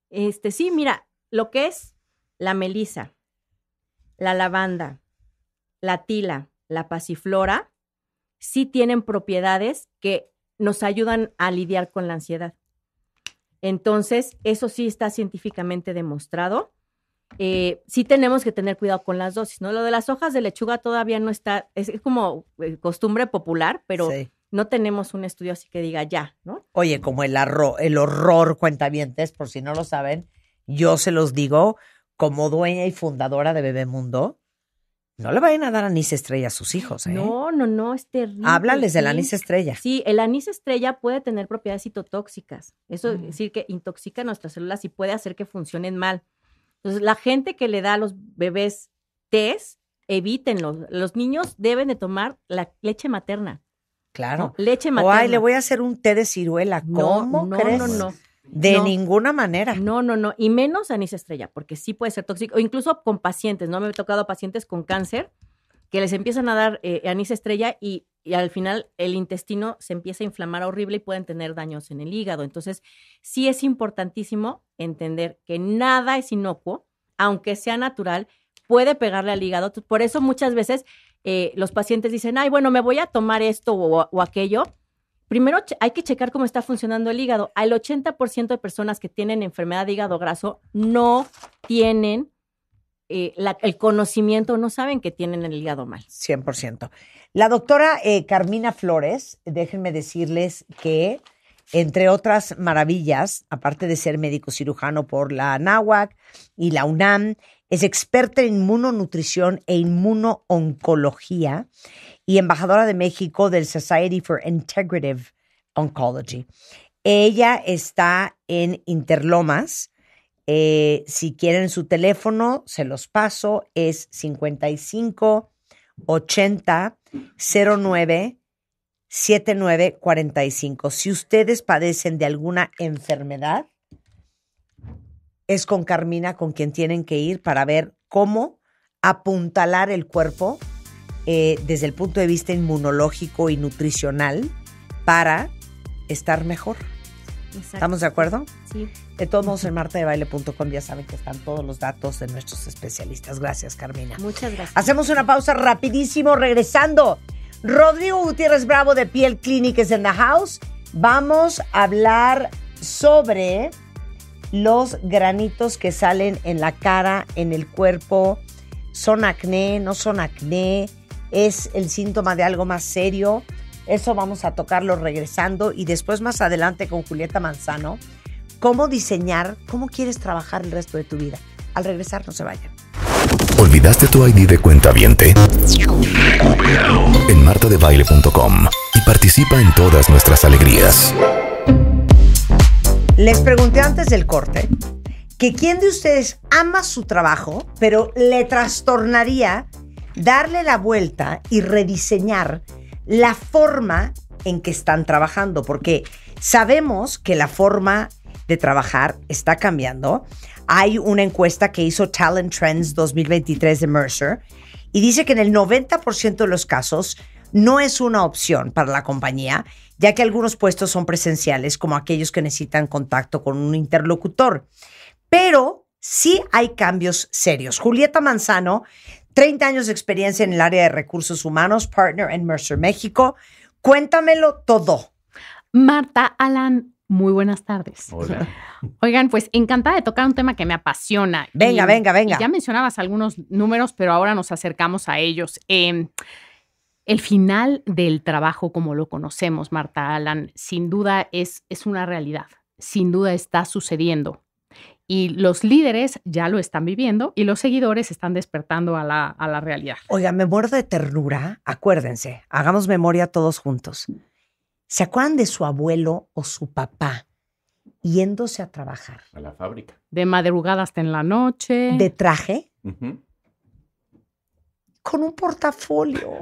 Este, sí, mira, lo que es la melisa, la lavanda, la tila, la pasiflora, sí tienen propiedades que nos ayudan a lidiar con la ansiedad. Entonces, eso sí está científicamente demostrado. Eh, sí tenemos que tener cuidado con las dosis, ¿no? Lo de las hojas de lechuga todavía no está, es como eh, costumbre popular, pero no tenemos un estudio así que diga ya, ¿no? Oye, como el, arro, el horror, cuentavientes, por si no lo saben, yo se los digo como dueña y fundadora de Bebemundo, no le vayan a dar anís estrella a sus hijos, ¿eh? No, no, no, es terrible. Háblales del anís estrella. Sí, el anís estrella puede tener propiedades citotóxicas. Eso es mm. decir que intoxica nuestras células y puede hacer que funcionen mal. Entonces, la gente que le da a los bebés test, evítenlo. Los niños deben de tomar la leche materna. Claro. leche materna. ay, le voy a hacer un té de ciruela. ¿Cómo No, no, no. De ninguna manera. No, no, no. Y menos anís estrella, porque sí puede ser tóxico. incluso con pacientes, ¿no? Me he tocado pacientes con cáncer que les empiezan a dar eh, anís estrella y, al final el intestino se empieza a inflamar horrible y pueden tener daños en el hígado. Entonces, sí es importantísimo entender que nada es inocuo, aunque sea natural, puede pegarle al hígado. Por eso muchas veces eh, los pacientes dicen, ay, bueno, me voy a tomar esto o aquello Primero hay que checar cómo está funcionando el hígado. Al 80% de personas que tienen enfermedad de hígado graso no tienen eh, el conocimiento, no saben que tienen el hígado mal. 100%. La doctora eh, Carmina Flores, déjenme decirles que entre otras maravillas, aparte de ser médico cirujano por la NAWAC y la UNAM, es experta en inmunonutrición e inmunooncología y embajadora de México del Society for Integrative Oncology. Ella está en Interlomas. Eh, si quieren su teléfono, se los paso. Es 55 80 09 7945. Si ustedes padecen de alguna enfermedad, es con Carmina con quien tienen que ir para ver cómo apuntalar el cuerpo eh, desde el punto de vista inmunológico y nutricional para estar mejor. ¿Estamos de acuerdo? Sí. De todos modos, en martadebaile.com ya saben que están todos los datos de nuestros especialistas. Gracias, Carmina. Muchas gracias. Hacemos una pausa rapidísimo, regresando. Rodrigo Gutiérrez Bravo de Piel Clinic is in the house. Vamos a hablar sobre los granitos que salen en la cara, en el cuerpo. ¿Son acné? ¿No son acné? ¿Es el síntoma de algo más serio? Eso vamos a tocarlo regresando y después más adelante con Julieta Manzano. ¿Cómo diseñar? ¿Cómo quieres trabajar el resto de tu vida? Al regresar, no se vayan. ¿Olvidaste tu ID de cuenta viente? En martadebaile.com y participa en todas nuestras alegrías. Les pregunté antes del corte que quién de ustedes ama su trabajo, pero le trastornaría darle la vuelta y rediseñar la forma en que están trabajando, porque sabemos que la forma de trabajar está cambiando. Hay una encuesta que hizo Talent Trends 2023 de Mercer y dice que en el 90% de los casos no es una opción para la compañía, ya que algunos puestos son presenciales, como aquellos que necesitan contacto con un interlocutor. Pero sí hay cambios serios. Julieta Manzano, 30 años de experiencia en el área de recursos humanos, partner en Mercer México. Cuéntamelo todo. Marta, Alan, muy buenas tardes. <laughs> Oigan, pues encantada de tocar un tema que me apasiona. Venga, venga, venga. Ya mencionabas algunos números, pero ahora nos acercamos a ellos. Em, el final del trabajo, como lo conocemos, Marta Alan, sin duda es, es una realidad. Sin duda está sucediendo. Y los líderes ya lo están viviendo y los seguidores están despertando a la, realidad. Oigan, me muero de ternura. Acuérdense, hagamos memoria todos juntos. ¿Se acuerdan de su abuelo o su papá yéndose a trabajar? A la fábrica. De madrugada hasta en la noche. De traje. Con un portafolio.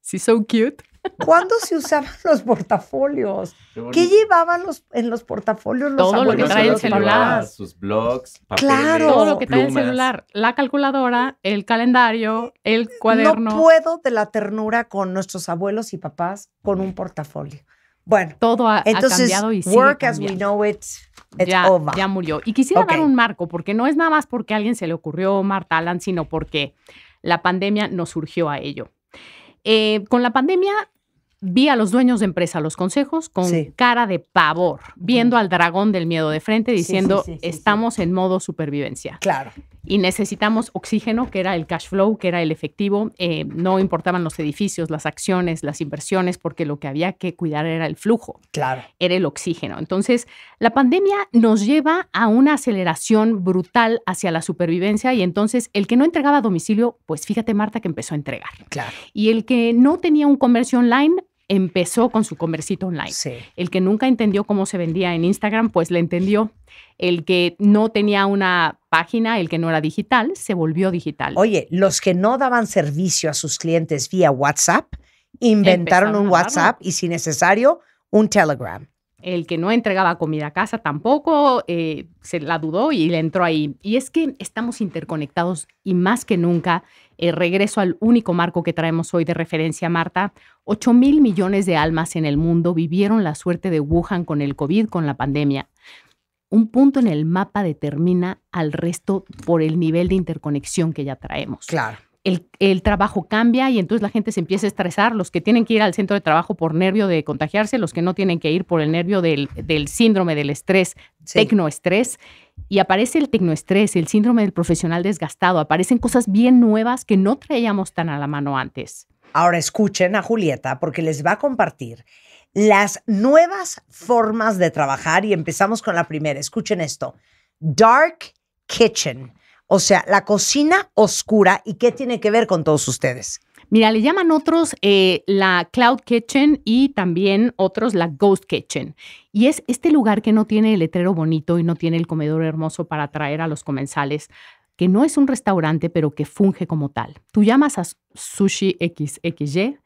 Sí, so cute. ¿Cuándo se usaban <laughs> los portafolios? ¿Qué llevaban los, en los portafolios los Todo lo que trae el celular. Sus blogs, papeles, claro. Todo lo que trae el celular. La calculadora, el calendario, el cuaderno. No puedo de la ternura con nuestros abuelos y papás con un portafolio. Bueno, todo ha, entonces, cambiado work as we know it, it's ya, over. ya murió. Y quisiera dar un marco, porque no es nada más porque a alguien se le ocurrió Marta Alan, sino porque la pandemia nos surgió a ello. Eh, con la pandemia vi a los dueños de empresa, los consejos, con cara de pavor, viendo al dragón del miedo de frente, diciendo, estamos en modo supervivencia. Claro y necesitamos oxígeno, que era el cash flow, que era el efectivo. Eh, no importaban los edificios, las acciones, las inversiones, porque lo que había que cuidar era el flujo. Claro. Era el oxígeno. Entonces, la pandemia nos lleva a una aceleración brutal hacia la supervivencia y entonces el que no entregaba a domicilio, pues fíjate Marta que empezó a entregar. Claro. Y el que no tenía un comercio online, empezó con su comercito online. El que nunca entendió cómo se vendía en Instagram, pues le entendió. El que no tenía una página, el que no era digital, se volvió digital. Oye, los que no daban servicio a sus clientes vía WhatsApp, inventaron un WhatsApp y si necesario, un Telegram. El que no entregaba comida a casa tampoco eh, se la dudó y le entró ahí. Y es que estamos interconectados y más que nunca el eh, regreso al único marco que traemos hoy de referencia, Marta, 8 mil millones de almas en el mundo vivieron la suerte de Wuhan con el COVID, con la pandemia. Un punto en el mapa determina al resto por el nivel de interconexión que ya traemos. Claro el, trabajo cambia y entonces la gente se empieza a estresar, los que tienen que ir al centro de trabajo por nervio de contagiarse, los que no tienen que ir por el nervio del, síndrome del estrés, tecnoestrés, y aparece el tecnoestrés, el síndrome del profesional desgastado, aparecen cosas bien nuevas que no traíamos tan a la mano antes. Ahora escuchen a Julieta porque les va a compartir las nuevas formas de trabajar y empezamos con la primera. Escuchen esto, Dark Kitchen o sea, la cocina oscura y qué tiene que ver con todos ustedes. Mira, le llaman otros eh, la Cloud Kitchen y también otros la Ghost Kitchen. Y es este lugar que no tiene el letrero bonito y no tiene el comedor hermoso para atraer a los comensales, que no es un restaurante, pero que funge como tal. Tú llamas a Sushi XXY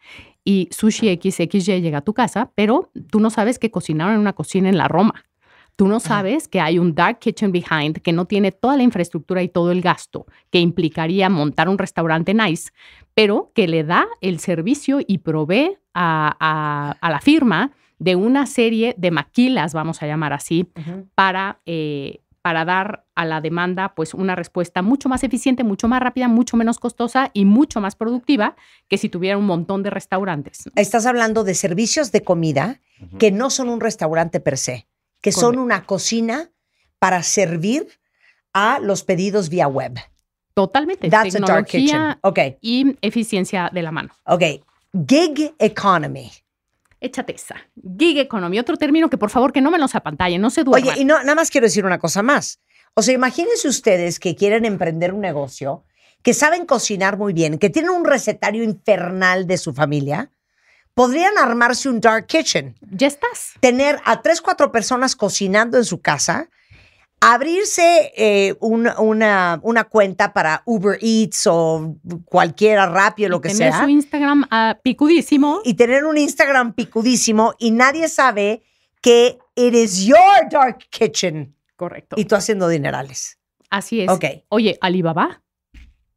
y Sushi XXY llega a tu casa, pero tú no sabes que cocinaron en una cocina en la Roma. Tú no sabes que hay un dark kitchen behind que no tiene toda la infraestructura y todo el gasto que implicaría montar un restaurante nice, pero que le da el servicio y provee a, la firma de una serie de maquilas, vamos a llamar así, para, eh, para dar a la demanda pues una respuesta mucho más eficiente, mucho más rápida, mucho menos costosa y mucho más productiva que si tuviera un montón de restaurantes. Estás hablando de servicios de comida que no son un restaurante per se que son una cocina para servir a los pedidos vía web. Totalmente. That's a dark kitchen. Okay. Y eficiencia de la mano. Ok. Gig economy. Échate esa. Gig economy. Otro término que por favor que no me los pantalla. no se duerman. Oye, y no, nada más quiero decir una cosa más. O sea, imagínense ustedes que quieren emprender un negocio, que saben cocinar muy bien, que tienen un recetario infernal de su familia podrían armarse un dark kitchen. Ya estás. Tener a tres, cuatro personas cocinando en su casa, abrirse eh, una, cuenta para Uber Eats o cualquiera, rápido lo que sea. Tener su Instagram ah, picudísimo. Y tener un Instagram picudísimo y nadie sabe que it is your dark kitchen. Correcto. Y tú haciendo dinerales. Así es. Ok. Oye, Alibaba.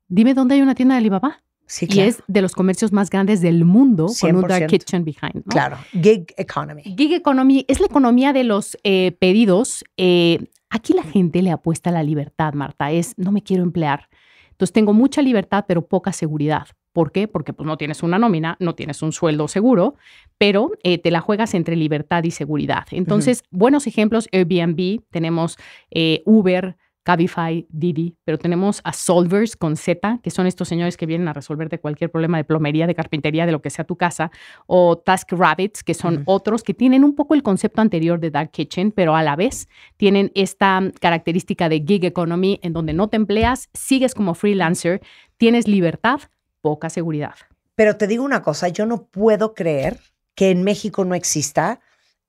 Dime dónde hay una tienda de Alibaba. Y es de los comercios más grandes del mundo con un dark kitchen behind. Claro, gig economy. Gig economy es la economía de los eh, pedidos. Eh, aquí la gente le apuesta a la libertad, Marta. Es, no me quiero emplear. Entonces tengo mucha libertad, pero poca seguridad. ¿Por qué? Porque pues, no tienes una nómina, no tienes un sueldo seguro, pero eh, te la juegas entre libertad y seguridad. Entonces, buenos ejemplos, Airbnb, tenemos Uber, Cabify, Didi, pero tenemos a Solvers con Z, que son estos señores que vienen a resolverte cualquier problema de plomería, de carpintería, de lo que sea tu casa, o Task Rabbits, que son otros que tienen un poco el concepto anterior de Dark Kitchen, pero a la vez tienen esta característica de gig economy en donde no te empleas, sigues como freelancer, tienes libertad, poca seguridad. Pero te digo una cosa, yo no puedo creer que en México no exista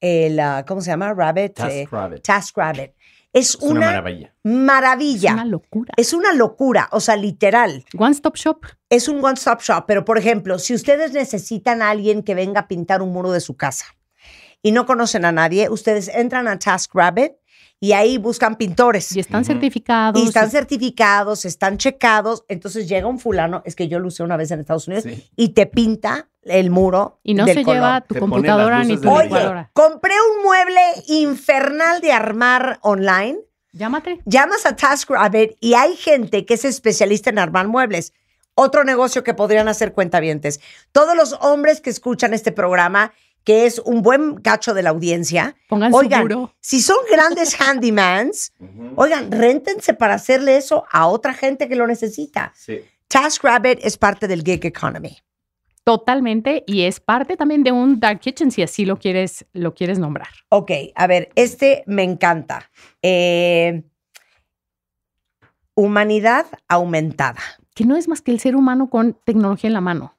el, eh, ¿cómo se llama? Rabbit. Task eh, Rabbit. Task Rabbit es, una, maravilla. maravilla. Es una locura. Es una locura, o sea, literal. One Stop Shop. Es un One Stop Shop, pero por ejemplo, si ustedes necesitan a alguien que venga a pintar un muro de su casa y no conocen a nadie, ustedes entran a TaskRabbit y ahí buscan pintores. Y están certificados. Y están certificados, están checados. Entonces llega un fulano, es que yo lo usé una vez en Estados Unidos, y te pinta el muro. Y no se lleva tu computadora ni tu Oye, compré un mueble infernal de armar online. Llámate. Llamas a TaskRabbit y hay gente que es especialista en armar muebles. Otro negocio que podrían hacer cuentavientes. Todos los hombres que escuchan este programa que es un buen gacho de la audiencia. oigan, si son grandes <laughs> handymans, oigan, réntense para hacerle eso a otra gente que lo necesita. TaskRabbit es parte del gig economy. Totalmente, y es parte también de un dark kitchen, si así lo quieres, lo quieres nombrar. Ok, a ver, este me encanta. Eh, humanidad aumentada. Que no es más que el ser humano con tecnología en la mano.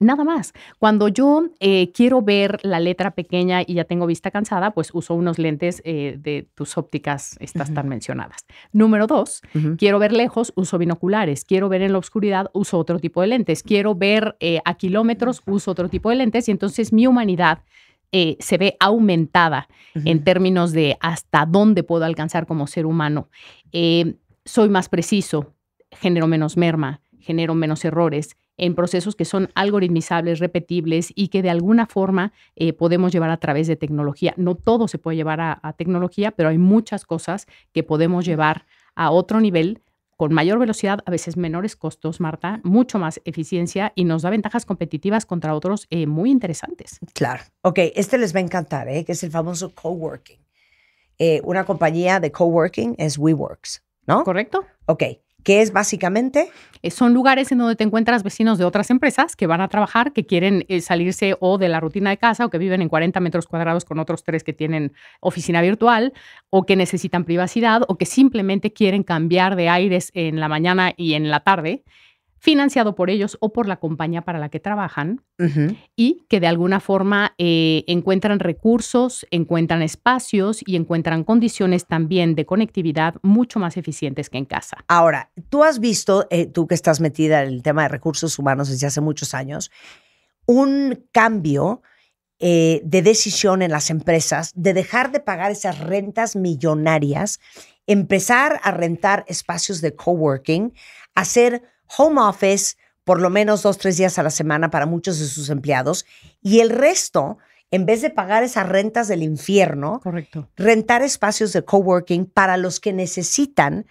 Nada más. Cuando yo eh, quiero ver la letra pequeña y ya tengo vista cansada, pues uso unos lentes eh, de tus ópticas, estas tan mencionadas. Número dos, quiero ver lejos, uso binoculares. Quiero ver en la oscuridad, uso otro tipo de lentes. Quiero ver eh, a kilómetros, uso otro tipo de lentes. Y entonces mi humanidad se ve aumentada en términos de hasta dónde puedo alcanzar como ser humano. soy más preciso, genero menos merma, genero menos errores, en procesos que son algoritmizables, repetibles y que de alguna forma eh, podemos llevar a través de tecnología. No todo se puede llevar a, tecnología, pero hay muchas cosas que podemos llevar a otro nivel con mayor velocidad, a veces menores costos, Marta, mucho más eficiencia y nos da ventajas competitivas contra otros eh, muy interesantes. Claro. Ok, este les va a encantar, ¿eh? que es el famoso coworking. Eh, una compañía de coworking es WeWorks, ¿no? Correcto. Ok que es básicamente... Eh, son lugares en donde te encuentras vecinos de otras empresas que van a trabajar, que quieren eh, salirse o de la rutina de casa o que viven en 40 metros cuadrados con otros tres que tienen oficina virtual o que necesitan privacidad o que simplemente quieren cambiar de aires en la mañana y en la tarde financiado por ellos o por la compañía para la que trabajan y que de alguna forma eh, encuentran recursos, encuentran espacios y encuentran condiciones también de conectividad mucho más eficientes que en casa. Ahora, tú has visto, eh, tú que estás metida en el tema de recursos humanos desde hace muchos años, un cambio eh, de decisión en las empresas de dejar de pagar esas rentas millonarias, empezar a rentar espacios de coworking, hacer home office por lo menos dos, tres días a la semana para muchos de sus empleados y el resto, en vez de pagar esas rentas del infierno, Correcto. rentar espacios de coworking para los que necesitan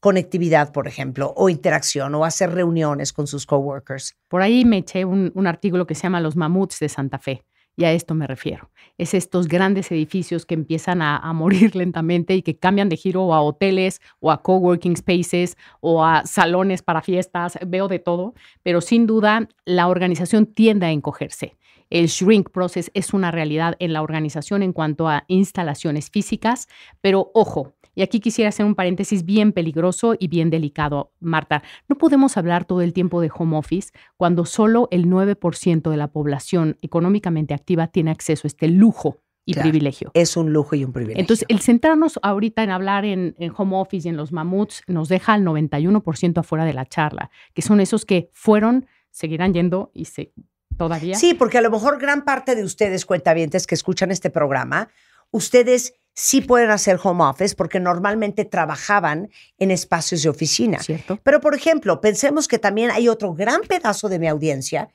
conectividad, por ejemplo, o interacción, o hacer reuniones con sus coworkers. Por ahí me eché un, un artículo que se llama Los mamuts de Santa Fe y a esto me refiero. Es estos grandes edificios que empiezan a, morir <laughs> lentamente y que cambian de giro a hoteles o a coworking spaces o a salones para fiestas. Veo de todo, pero sin duda la organización tiende a encogerse. El shrink process es una realidad en la organización en cuanto a instalaciones físicas, pero ojo, y aquí quisiera hacer un paréntesis bien peligroso y bien delicado, Marta. No podemos hablar todo el tiempo de home office cuando solo el 9% de la población económicamente activa tiene acceso a este lujo y privilegio. Es un lujo y un privilegio. Entonces, el centrarnos ahorita en hablar en, home office y en los mamuts nos deja al 91% afuera de la charla, que son esos que fueron, seguirán yendo y se, todavía. Sí, porque a lo mejor gran parte de ustedes, cuentavientes que escuchan este programa, ustedes sí pueden hacer home office porque normalmente trabajaban en espacios de oficina. Pero, por ejemplo, pensemos que también hay otro gran pedazo de mi audiencia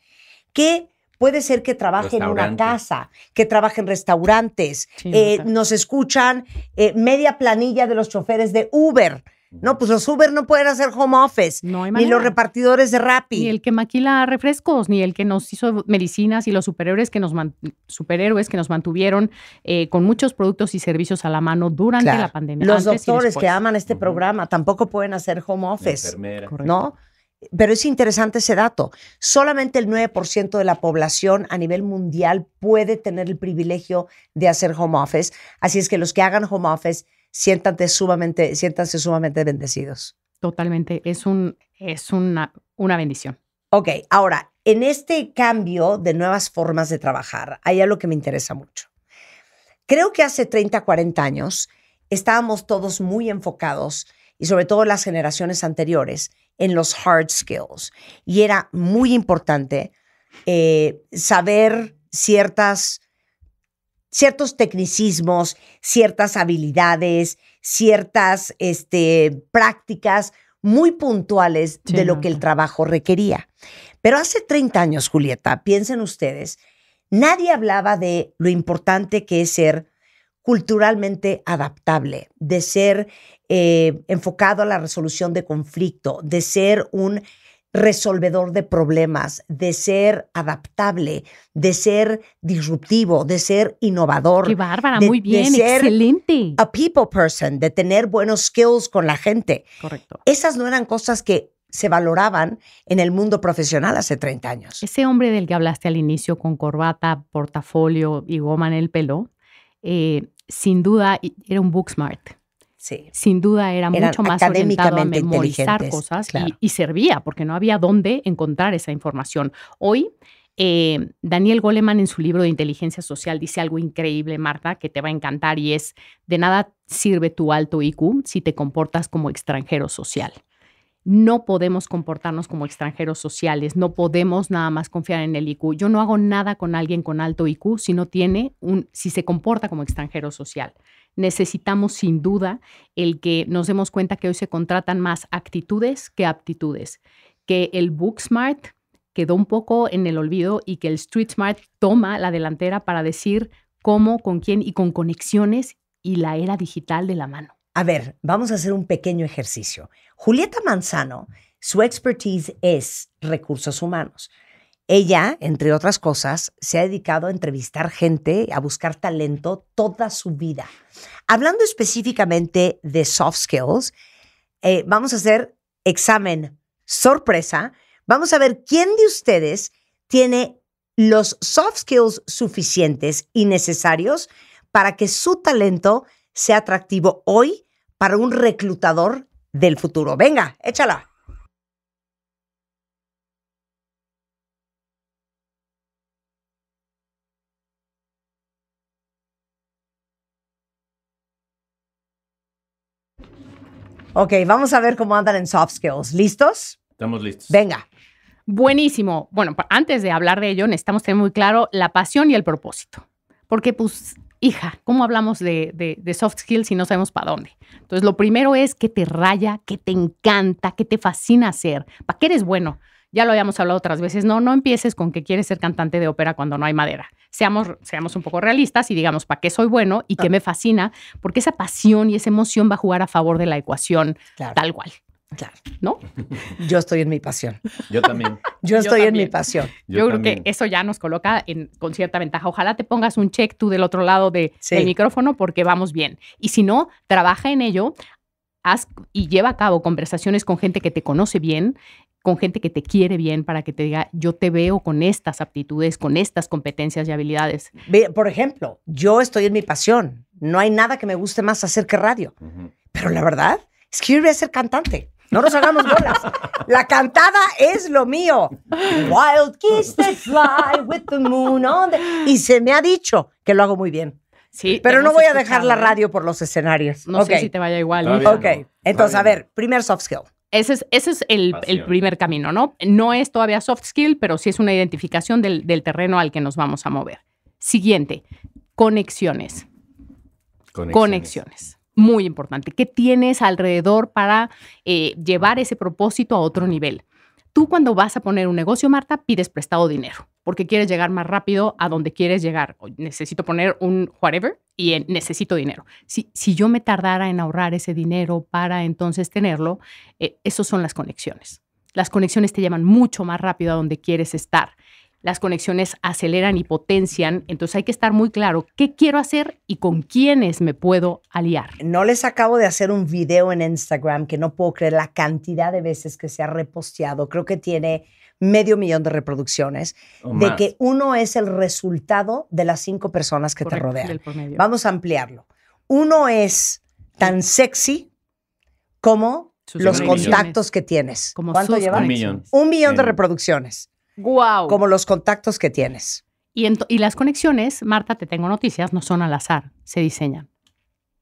que puede ser que trabaje en una casa, que trabaje en restaurantes, eh, nos escuchan eh, media planilla de los choferes de Uber. No, pues los Uber no pueden hacer home office, no ni los repartidores de Rappi. Ni el que maquila refrescos, ni el que nos hizo medicinas y los superhéroes que nos, superhéroes que nos mantuvieron eh, con muchos productos y servicios a la mano durante la pandemia. Los doctores que aman este programa tampoco pueden hacer home office, ¿no? Pero es interesante ese dato. Solamente el 9% de la población a nivel mundial puede tener el privilegio de hacer home office. Así es que los que hagan home office siéntate sumamente, siéntanse sumamente bendecidos. Totalmente, es, un, es una, una bendición. Ok, ahora, en este cambio de nuevas formas de trabajar, hay algo que me interesa mucho. Creo que hace 30, 40 años estábamos todos muy enfocados, y sobre todo las generaciones anteriores, en los hard skills. Y era muy importante eh, saber ciertas ciertos tecnicismos, ciertas habilidades, ciertas este, prácticas muy puntuales de lo que el trabajo requería. Pero hace 30 años, Julieta, piensen ustedes, nadie hablaba de lo importante que es ser culturalmente adaptable, de ser eh, enfocado a la resolución de conflicto, de ser un resolvedor de problemas, de ser adaptable, de ser disruptivo, de ser innovador. Qué bárbara, muy bien, de ser excelente. A people person, de tener buenos skills con la gente. Correcto. Esas no eran cosas que se valoraban en el mundo profesional hace 30 años. Ese hombre del que hablaste al inicio con corbata, portafolio y goma en el pelo, eh, sin duda era un book smart sin duda era mucho más orientado a memorizar cosas y, servía, porque no había dónde encontrar esa información. Hoy, eh, Daniel Goleman en su libro de inteligencia social dice algo increíble, Marta, que te va a encantar y es, de nada sirve tu alto IQ si te comportas como extranjero social no podemos comportarnos como extranjeros sociales, no podemos nada más confiar en el IQ. Yo no hago nada con alguien con alto IQ si no tiene un, si se comporta como extranjero social necesitamos sin duda el que nos demos cuenta que hoy se contratan más actitudes que aptitudes, que el book smart quedó un poco en el olvido y que el street smart toma la delantera para decir cómo, con quién y con conexiones y la era digital de la mano. A ver, vamos a hacer un pequeño ejercicio. Julieta Manzano, su expertise es recursos humanos. Ella, entre otras cosas, se ha dedicado a entrevistar gente, a buscar talento toda su vida. Hablando específicamente de soft skills, eh, vamos a hacer examen sorpresa. Vamos a ver quién de ustedes tiene los soft skills suficientes y necesarios para que su talento sea atractivo hoy para un reclutador del futuro. Venga, échala. Ok, vamos a ver cómo andan en soft skills. ¿Listos? Estamos listos. Venga. Buenísimo. Bueno, antes de hablar de ello, necesitamos tener muy claro la pasión y el propósito. Porque, pues, hija, ¿cómo hablamos de, soft skills si no sabemos para dónde? Entonces, lo primero es que te raya, que te encanta, que te fascina hacer, para qué eres bueno. Ya lo habíamos hablado otras veces, no, no empieces con que quieres ser cantante de ópera cuando no hay madera. Seamos, seamos un poco realistas y digamos, ¿para qué soy bueno y qué ah. me fascina? Porque esa pasión y esa emoción va a jugar a favor de la ecuación tal cual. Claro. ¿No? <laughs> Yo estoy en mi pasión. Yo también. <laughs> Yo estoy en mi pasión. Yo, creo que eso ya nos coloca en, con cierta ventaja. Ojalá te pongas un check tú del otro lado de, del micrófono porque vamos bien. Y si no, trabaja en ello. Haz y lleva a cabo conversaciones con gente que te conoce bien con gente que te quiere bien para que te diga, yo te veo con estas aptitudes, con estas competencias y habilidades. Por ejemplo, yo estoy en mi pasión. No hay nada que me guste más hacer que radio. Pero la verdad es que yo voy a ser cantante. No nos hagamos bolas. La cantada es lo mío. Wild kiss fly with the moon on the... Y se me ha dicho que lo hago muy bien. Sí, pero no voy a dejar la ¿eh? radio por los escenarios. No sé si te vaya igual. ¿eh? entonces, a ver, primer soft skill. Ese es, el, primer camino, ¿no? No es todavía soft skill, pero sí es una identificación del, terreno al que nos vamos a mover. Siguiente, conexiones. Conexiones. Muy importante. ¿Qué tienes alrededor para eh, llevar ese propósito a otro nivel? Tú cuando vas a poner un negocio, Marta, pides prestado dinero porque quieres llegar más rápido a donde quieres llegar. Necesito poner un whatever y eh, necesito dinero. Si, yo me tardara en ahorrar ese dinero para entonces tenerlo, eh, son las conexiones. Las conexiones te llevan mucho más rápido a donde quieres estar las conexiones aceleran y potencian, entonces hay que estar muy claro qué quiero hacer y con quiénes me puedo aliar. No les acabo de hacer un video en Instagram que no puedo creer la cantidad de veces que se ha reposteado, creo que tiene medio millón de reproducciones, de que uno es el resultado de las cinco personas que te rodean. Vamos a ampliarlo. Uno es tan sexy como los contactos que tienes. ¿Cuánto llevan? Un millón. de reproducciones. Wow. Como los contactos que tienes. Y, las conexiones, Marta, te tengo noticias, no son al azar, se diseñan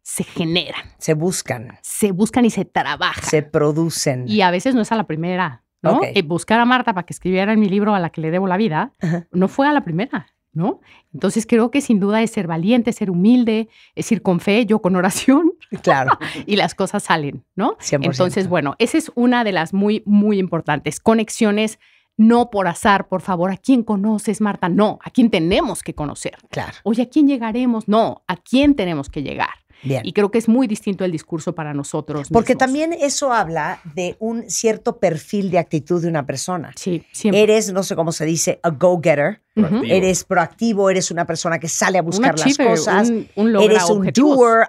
se generan. Se buscan. Se buscan y se trabajan. Se producen. Y a veces no es a la primera, ¿no? Eh, buscar a Marta para que escribiera en mi libro a la que le debo la vida, no fue a la primera, ¿no? Entonces creo que sin duda es ser valiente, ser humilde, es ir con fe, yo con oración. <laughs> Claro. <laughs> y las cosas salen, ¿no? 100%. Entonces, bueno, esa es una de las muy, muy importantes. Conexiones no por azar, por favor, ¿a quién conoces, Marta? No, ¿a quién tenemos que conocer? Claro. Oye, ¿a quién llegaremos? No, ¿a quién tenemos que llegar? Y creo que es muy distinto el discurso para nosotros. Porque también eso habla de un cierto perfil de actitud de una persona. Sí, siempre. Eres, no sé cómo se dice, a go-getter. Eres proactivo, eres una persona que sale a buscar las cosas, eres un doer,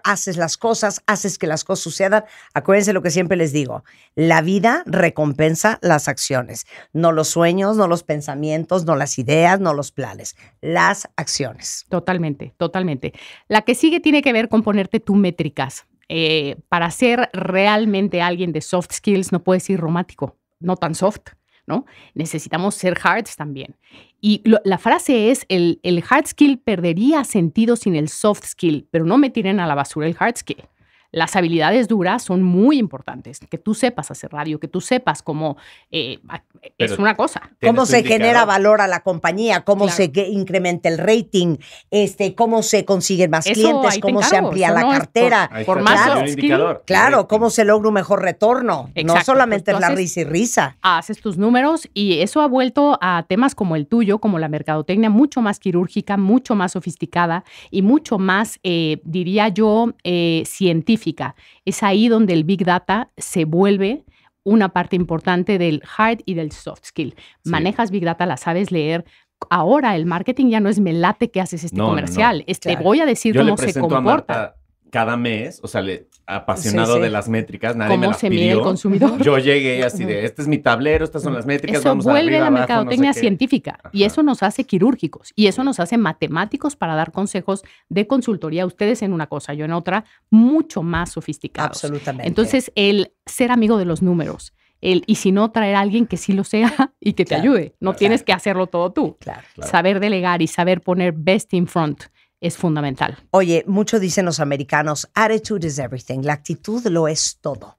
haces las cosas, haces que las cosas sucedan. Acuérdense lo que siempre les digo, la vida recompensa las acciones, no los sueños, no los pensamientos, no las ideas, no los planes, las acciones. Totalmente, totalmente. La que sigue tiene que ver con ponerte tus métricas. Eh, para ser realmente alguien de soft skills no puedes ir romántico, no tan soft Necesitamos ser hearts también. Y la frase es, el, el hard skill perdería sentido sin el soft skill, pero no me tiren a la basura el hard skill las habilidades duras son muy importantes. Que tú sepas hacer radio, que tú sepas cómo eh, es una cosa. Cómo se genera valor a la compañía, cómo se incrementa el rating, este, cómo se consiguen más clientes, cómo se amplía la cartera. Por, más claro, claro cómo se logra un mejor retorno. no pues solamente es la risa y risa. Haces tus números y eso ha vuelto a temas como el tuyo, como la mercadotecnia, mucho más quirúrgica, mucho más sofisticada y mucho más, eh, diría yo, eh, científica es ahí donde el Big Data se vuelve una parte importante del hard y del soft skill. Manejas Big Data, la sabes leer, ahora el marketing ya no es me late que haces este comercial, te voy a decir cómo se comporta cada mes, o sea, apasionado de las métricas, nadie me las se pidió. el consumidor? Yo llegué así de, este es mi tablero, estas son las métricas, eso vamos vuelve a la mercadotecnia científica y eso nos hace quirúrgicos y eso nos hace matemáticos para dar consejos de consultoría a ustedes en una cosa, yo en otra, mucho más sofisticados. Absolutamente. Entonces, el ser amigo de los números, el, y si no, traer a alguien que sí lo sea <laughs> y que te ayude. No tienes que hacerlo todo tú. Claro, saber delegar y saber poner best in front es fundamental. Oye, mucho dicen los americanos, attitude is everything, la actitud lo es todo.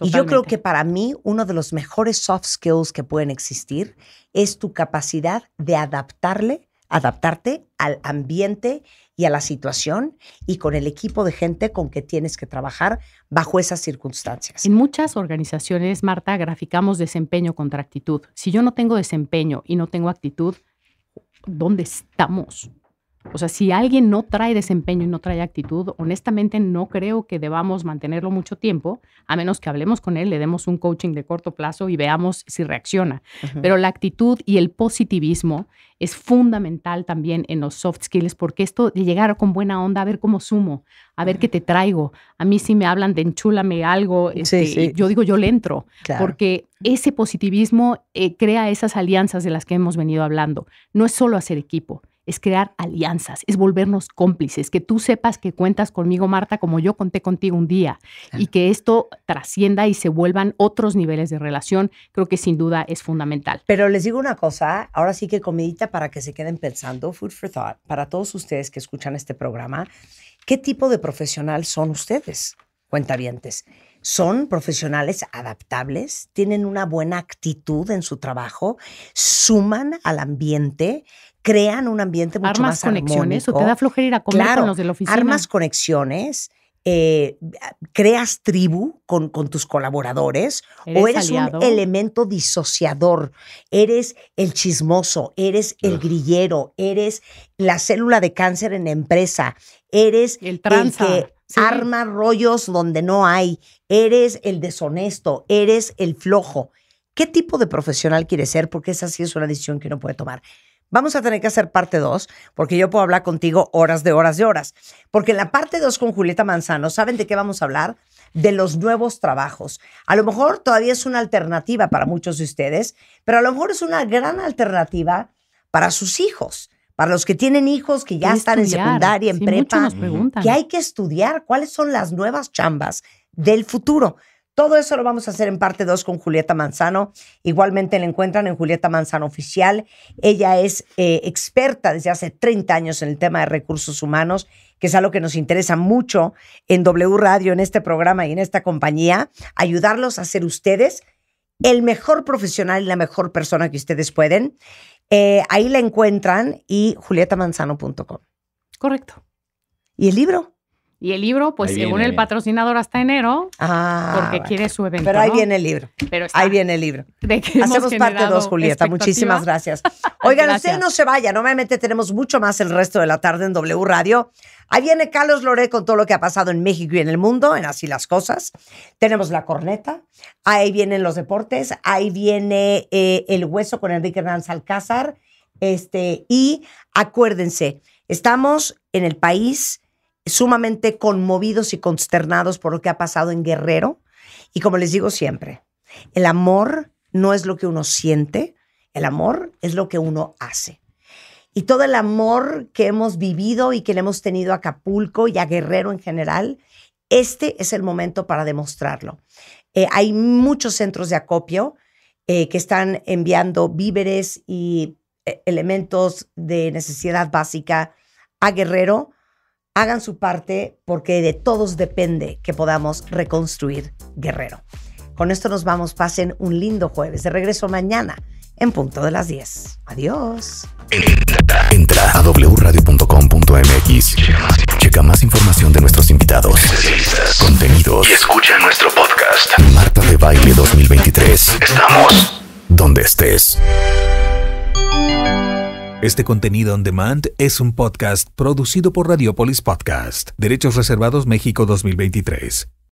Y yo creo que para mí uno de los mejores soft skills que pueden existir es tu capacidad de adaptarle, adaptarte al ambiente y a la situación y con el equipo de gente con que tienes que trabajar bajo esas circunstancias. En muchas organizaciones, Marta, graficamos desempeño contra actitud. Si yo no tengo desempeño y no tengo actitud, ¿dónde estamos? O sea, si alguien no trae desempeño y no trae actitud, honestamente no creo que debamos mantenerlo mucho tiempo, a menos que hablemos con él, le demos un coaching de corto plazo y veamos si reacciona. Pero la actitud y el positivismo es fundamental también en los soft skills, porque esto de llegar con buena onda, a ver cómo sumo, a ver qué te traigo. A mí si me hablan de enchúlame algo, este, yo digo yo le entro, porque ese positivismo eh, crea esas alianzas de las que hemos venido hablando. No es solo hacer equipo, es crear alianzas, es volvernos cómplices, que tú sepas que cuentas conmigo, Marta, como yo conté contigo un día, y que esto trascienda y se vuelvan otros niveles de relación, creo que sin duda es fundamental. Pero les digo una cosa, ahora sí que comidita para que se queden pensando, food for thought, para todos ustedes que escuchan este programa, ¿qué tipo de profesional son ustedes, cuentavientes? son profesionales adaptables, tienen una buena actitud en su trabajo, suman al ambiente, crean un ambiente mucho armas más conexiones o te da flojera ir a comer con los de la oficina. Armas conexiones, eh, creas tribu con, con tus colaboradores o eres un elemento disociador, eres el chismoso, eres el grillero, eres la célula de cáncer en la empresa, eres el, que arma rollos donde no hay, eres el deshonesto, eres el flojo. ¿Qué tipo de profesional quieres ser? Porque esa sí es una decisión que uno puede tomar. Vamos a tener que hacer parte 2, porque yo puedo hablar contigo horas de horas de horas. Porque en la parte 2 con Julieta Manzano, ¿saben de qué vamos a hablar? De los nuevos trabajos. A lo mejor todavía es una alternativa para muchos de ustedes, pero a lo mejor es una gran alternativa para sus hijos, para los que tienen hijos que ya están en secundaria, en prepa, que hay que estudiar cuáles son las nuevas chambas del futuro. Todo eso lo vamos a hacer en parte 2 con Julieta Manzano. Igualmente la encuentran en Julieta Manzano Oficial. Ella es eh, experta desde hace 30 años en el tema de recursos humanos, que es algo que nos interesa mucho en W Radio, en este programa y en esta compañía, ayudarlos a ser ustedes el mejor profesional y la mejor persona que ustedes pueden. Eh, ahí la encuentran y julietamanzano.com. Correcto. ¿Y el libro? Y el libro, pues según el patrocinador hasta enero, ah, porque quiere su evento. Pero ahí viene el libro. Pero ahí viene el libro. Hacemos parte dos, Julieta. Muchísimas gracias. <laughs> Oigan, gracias. no se vaya. Normalmente tenemos mucho más el resto de la tarde en W Radio. Ahí viene Carlos Loré con todo lo que ha pasado en México y en el mundo, en Así las Cosas. Tenemos la corneta. Ahí vienen los deportes. Ahí viene eh, el hueso con Enrique Hernández Alcázar. Este, y acuérdense, estamos en el país sumamente conmovidos y consternados por lo que ha pasado en Guerrero. Y como les digo siempre, el amor no es lo que uno siente, el amor es lo que uno hace. Y todo el amor que hemos vivido y que le hemos tenido a Acapulco y a Guerrero en general, este es el momento para demostrarlo. Eh, hay muchos centros de acopio eh, que están enviando víveres y eh, elementos de necesidad básica a Guerrero hagan su parte porque de todos depende que podamos reconstruir Guerrero. Con esto nos vamos, pasen un lindo jueves. De regreso mañana en punto de las 10. Adiós. Entra, a wradio.com.mx. Checa más información de nuestros invitados, especialistas, contenidos y escucha nuestro podcast. Marta de Baile 2023. Estamos donde estés. Este contenido on demand es un podcast producido por Radiopolis Podcast, Derechos Reservados México 2023.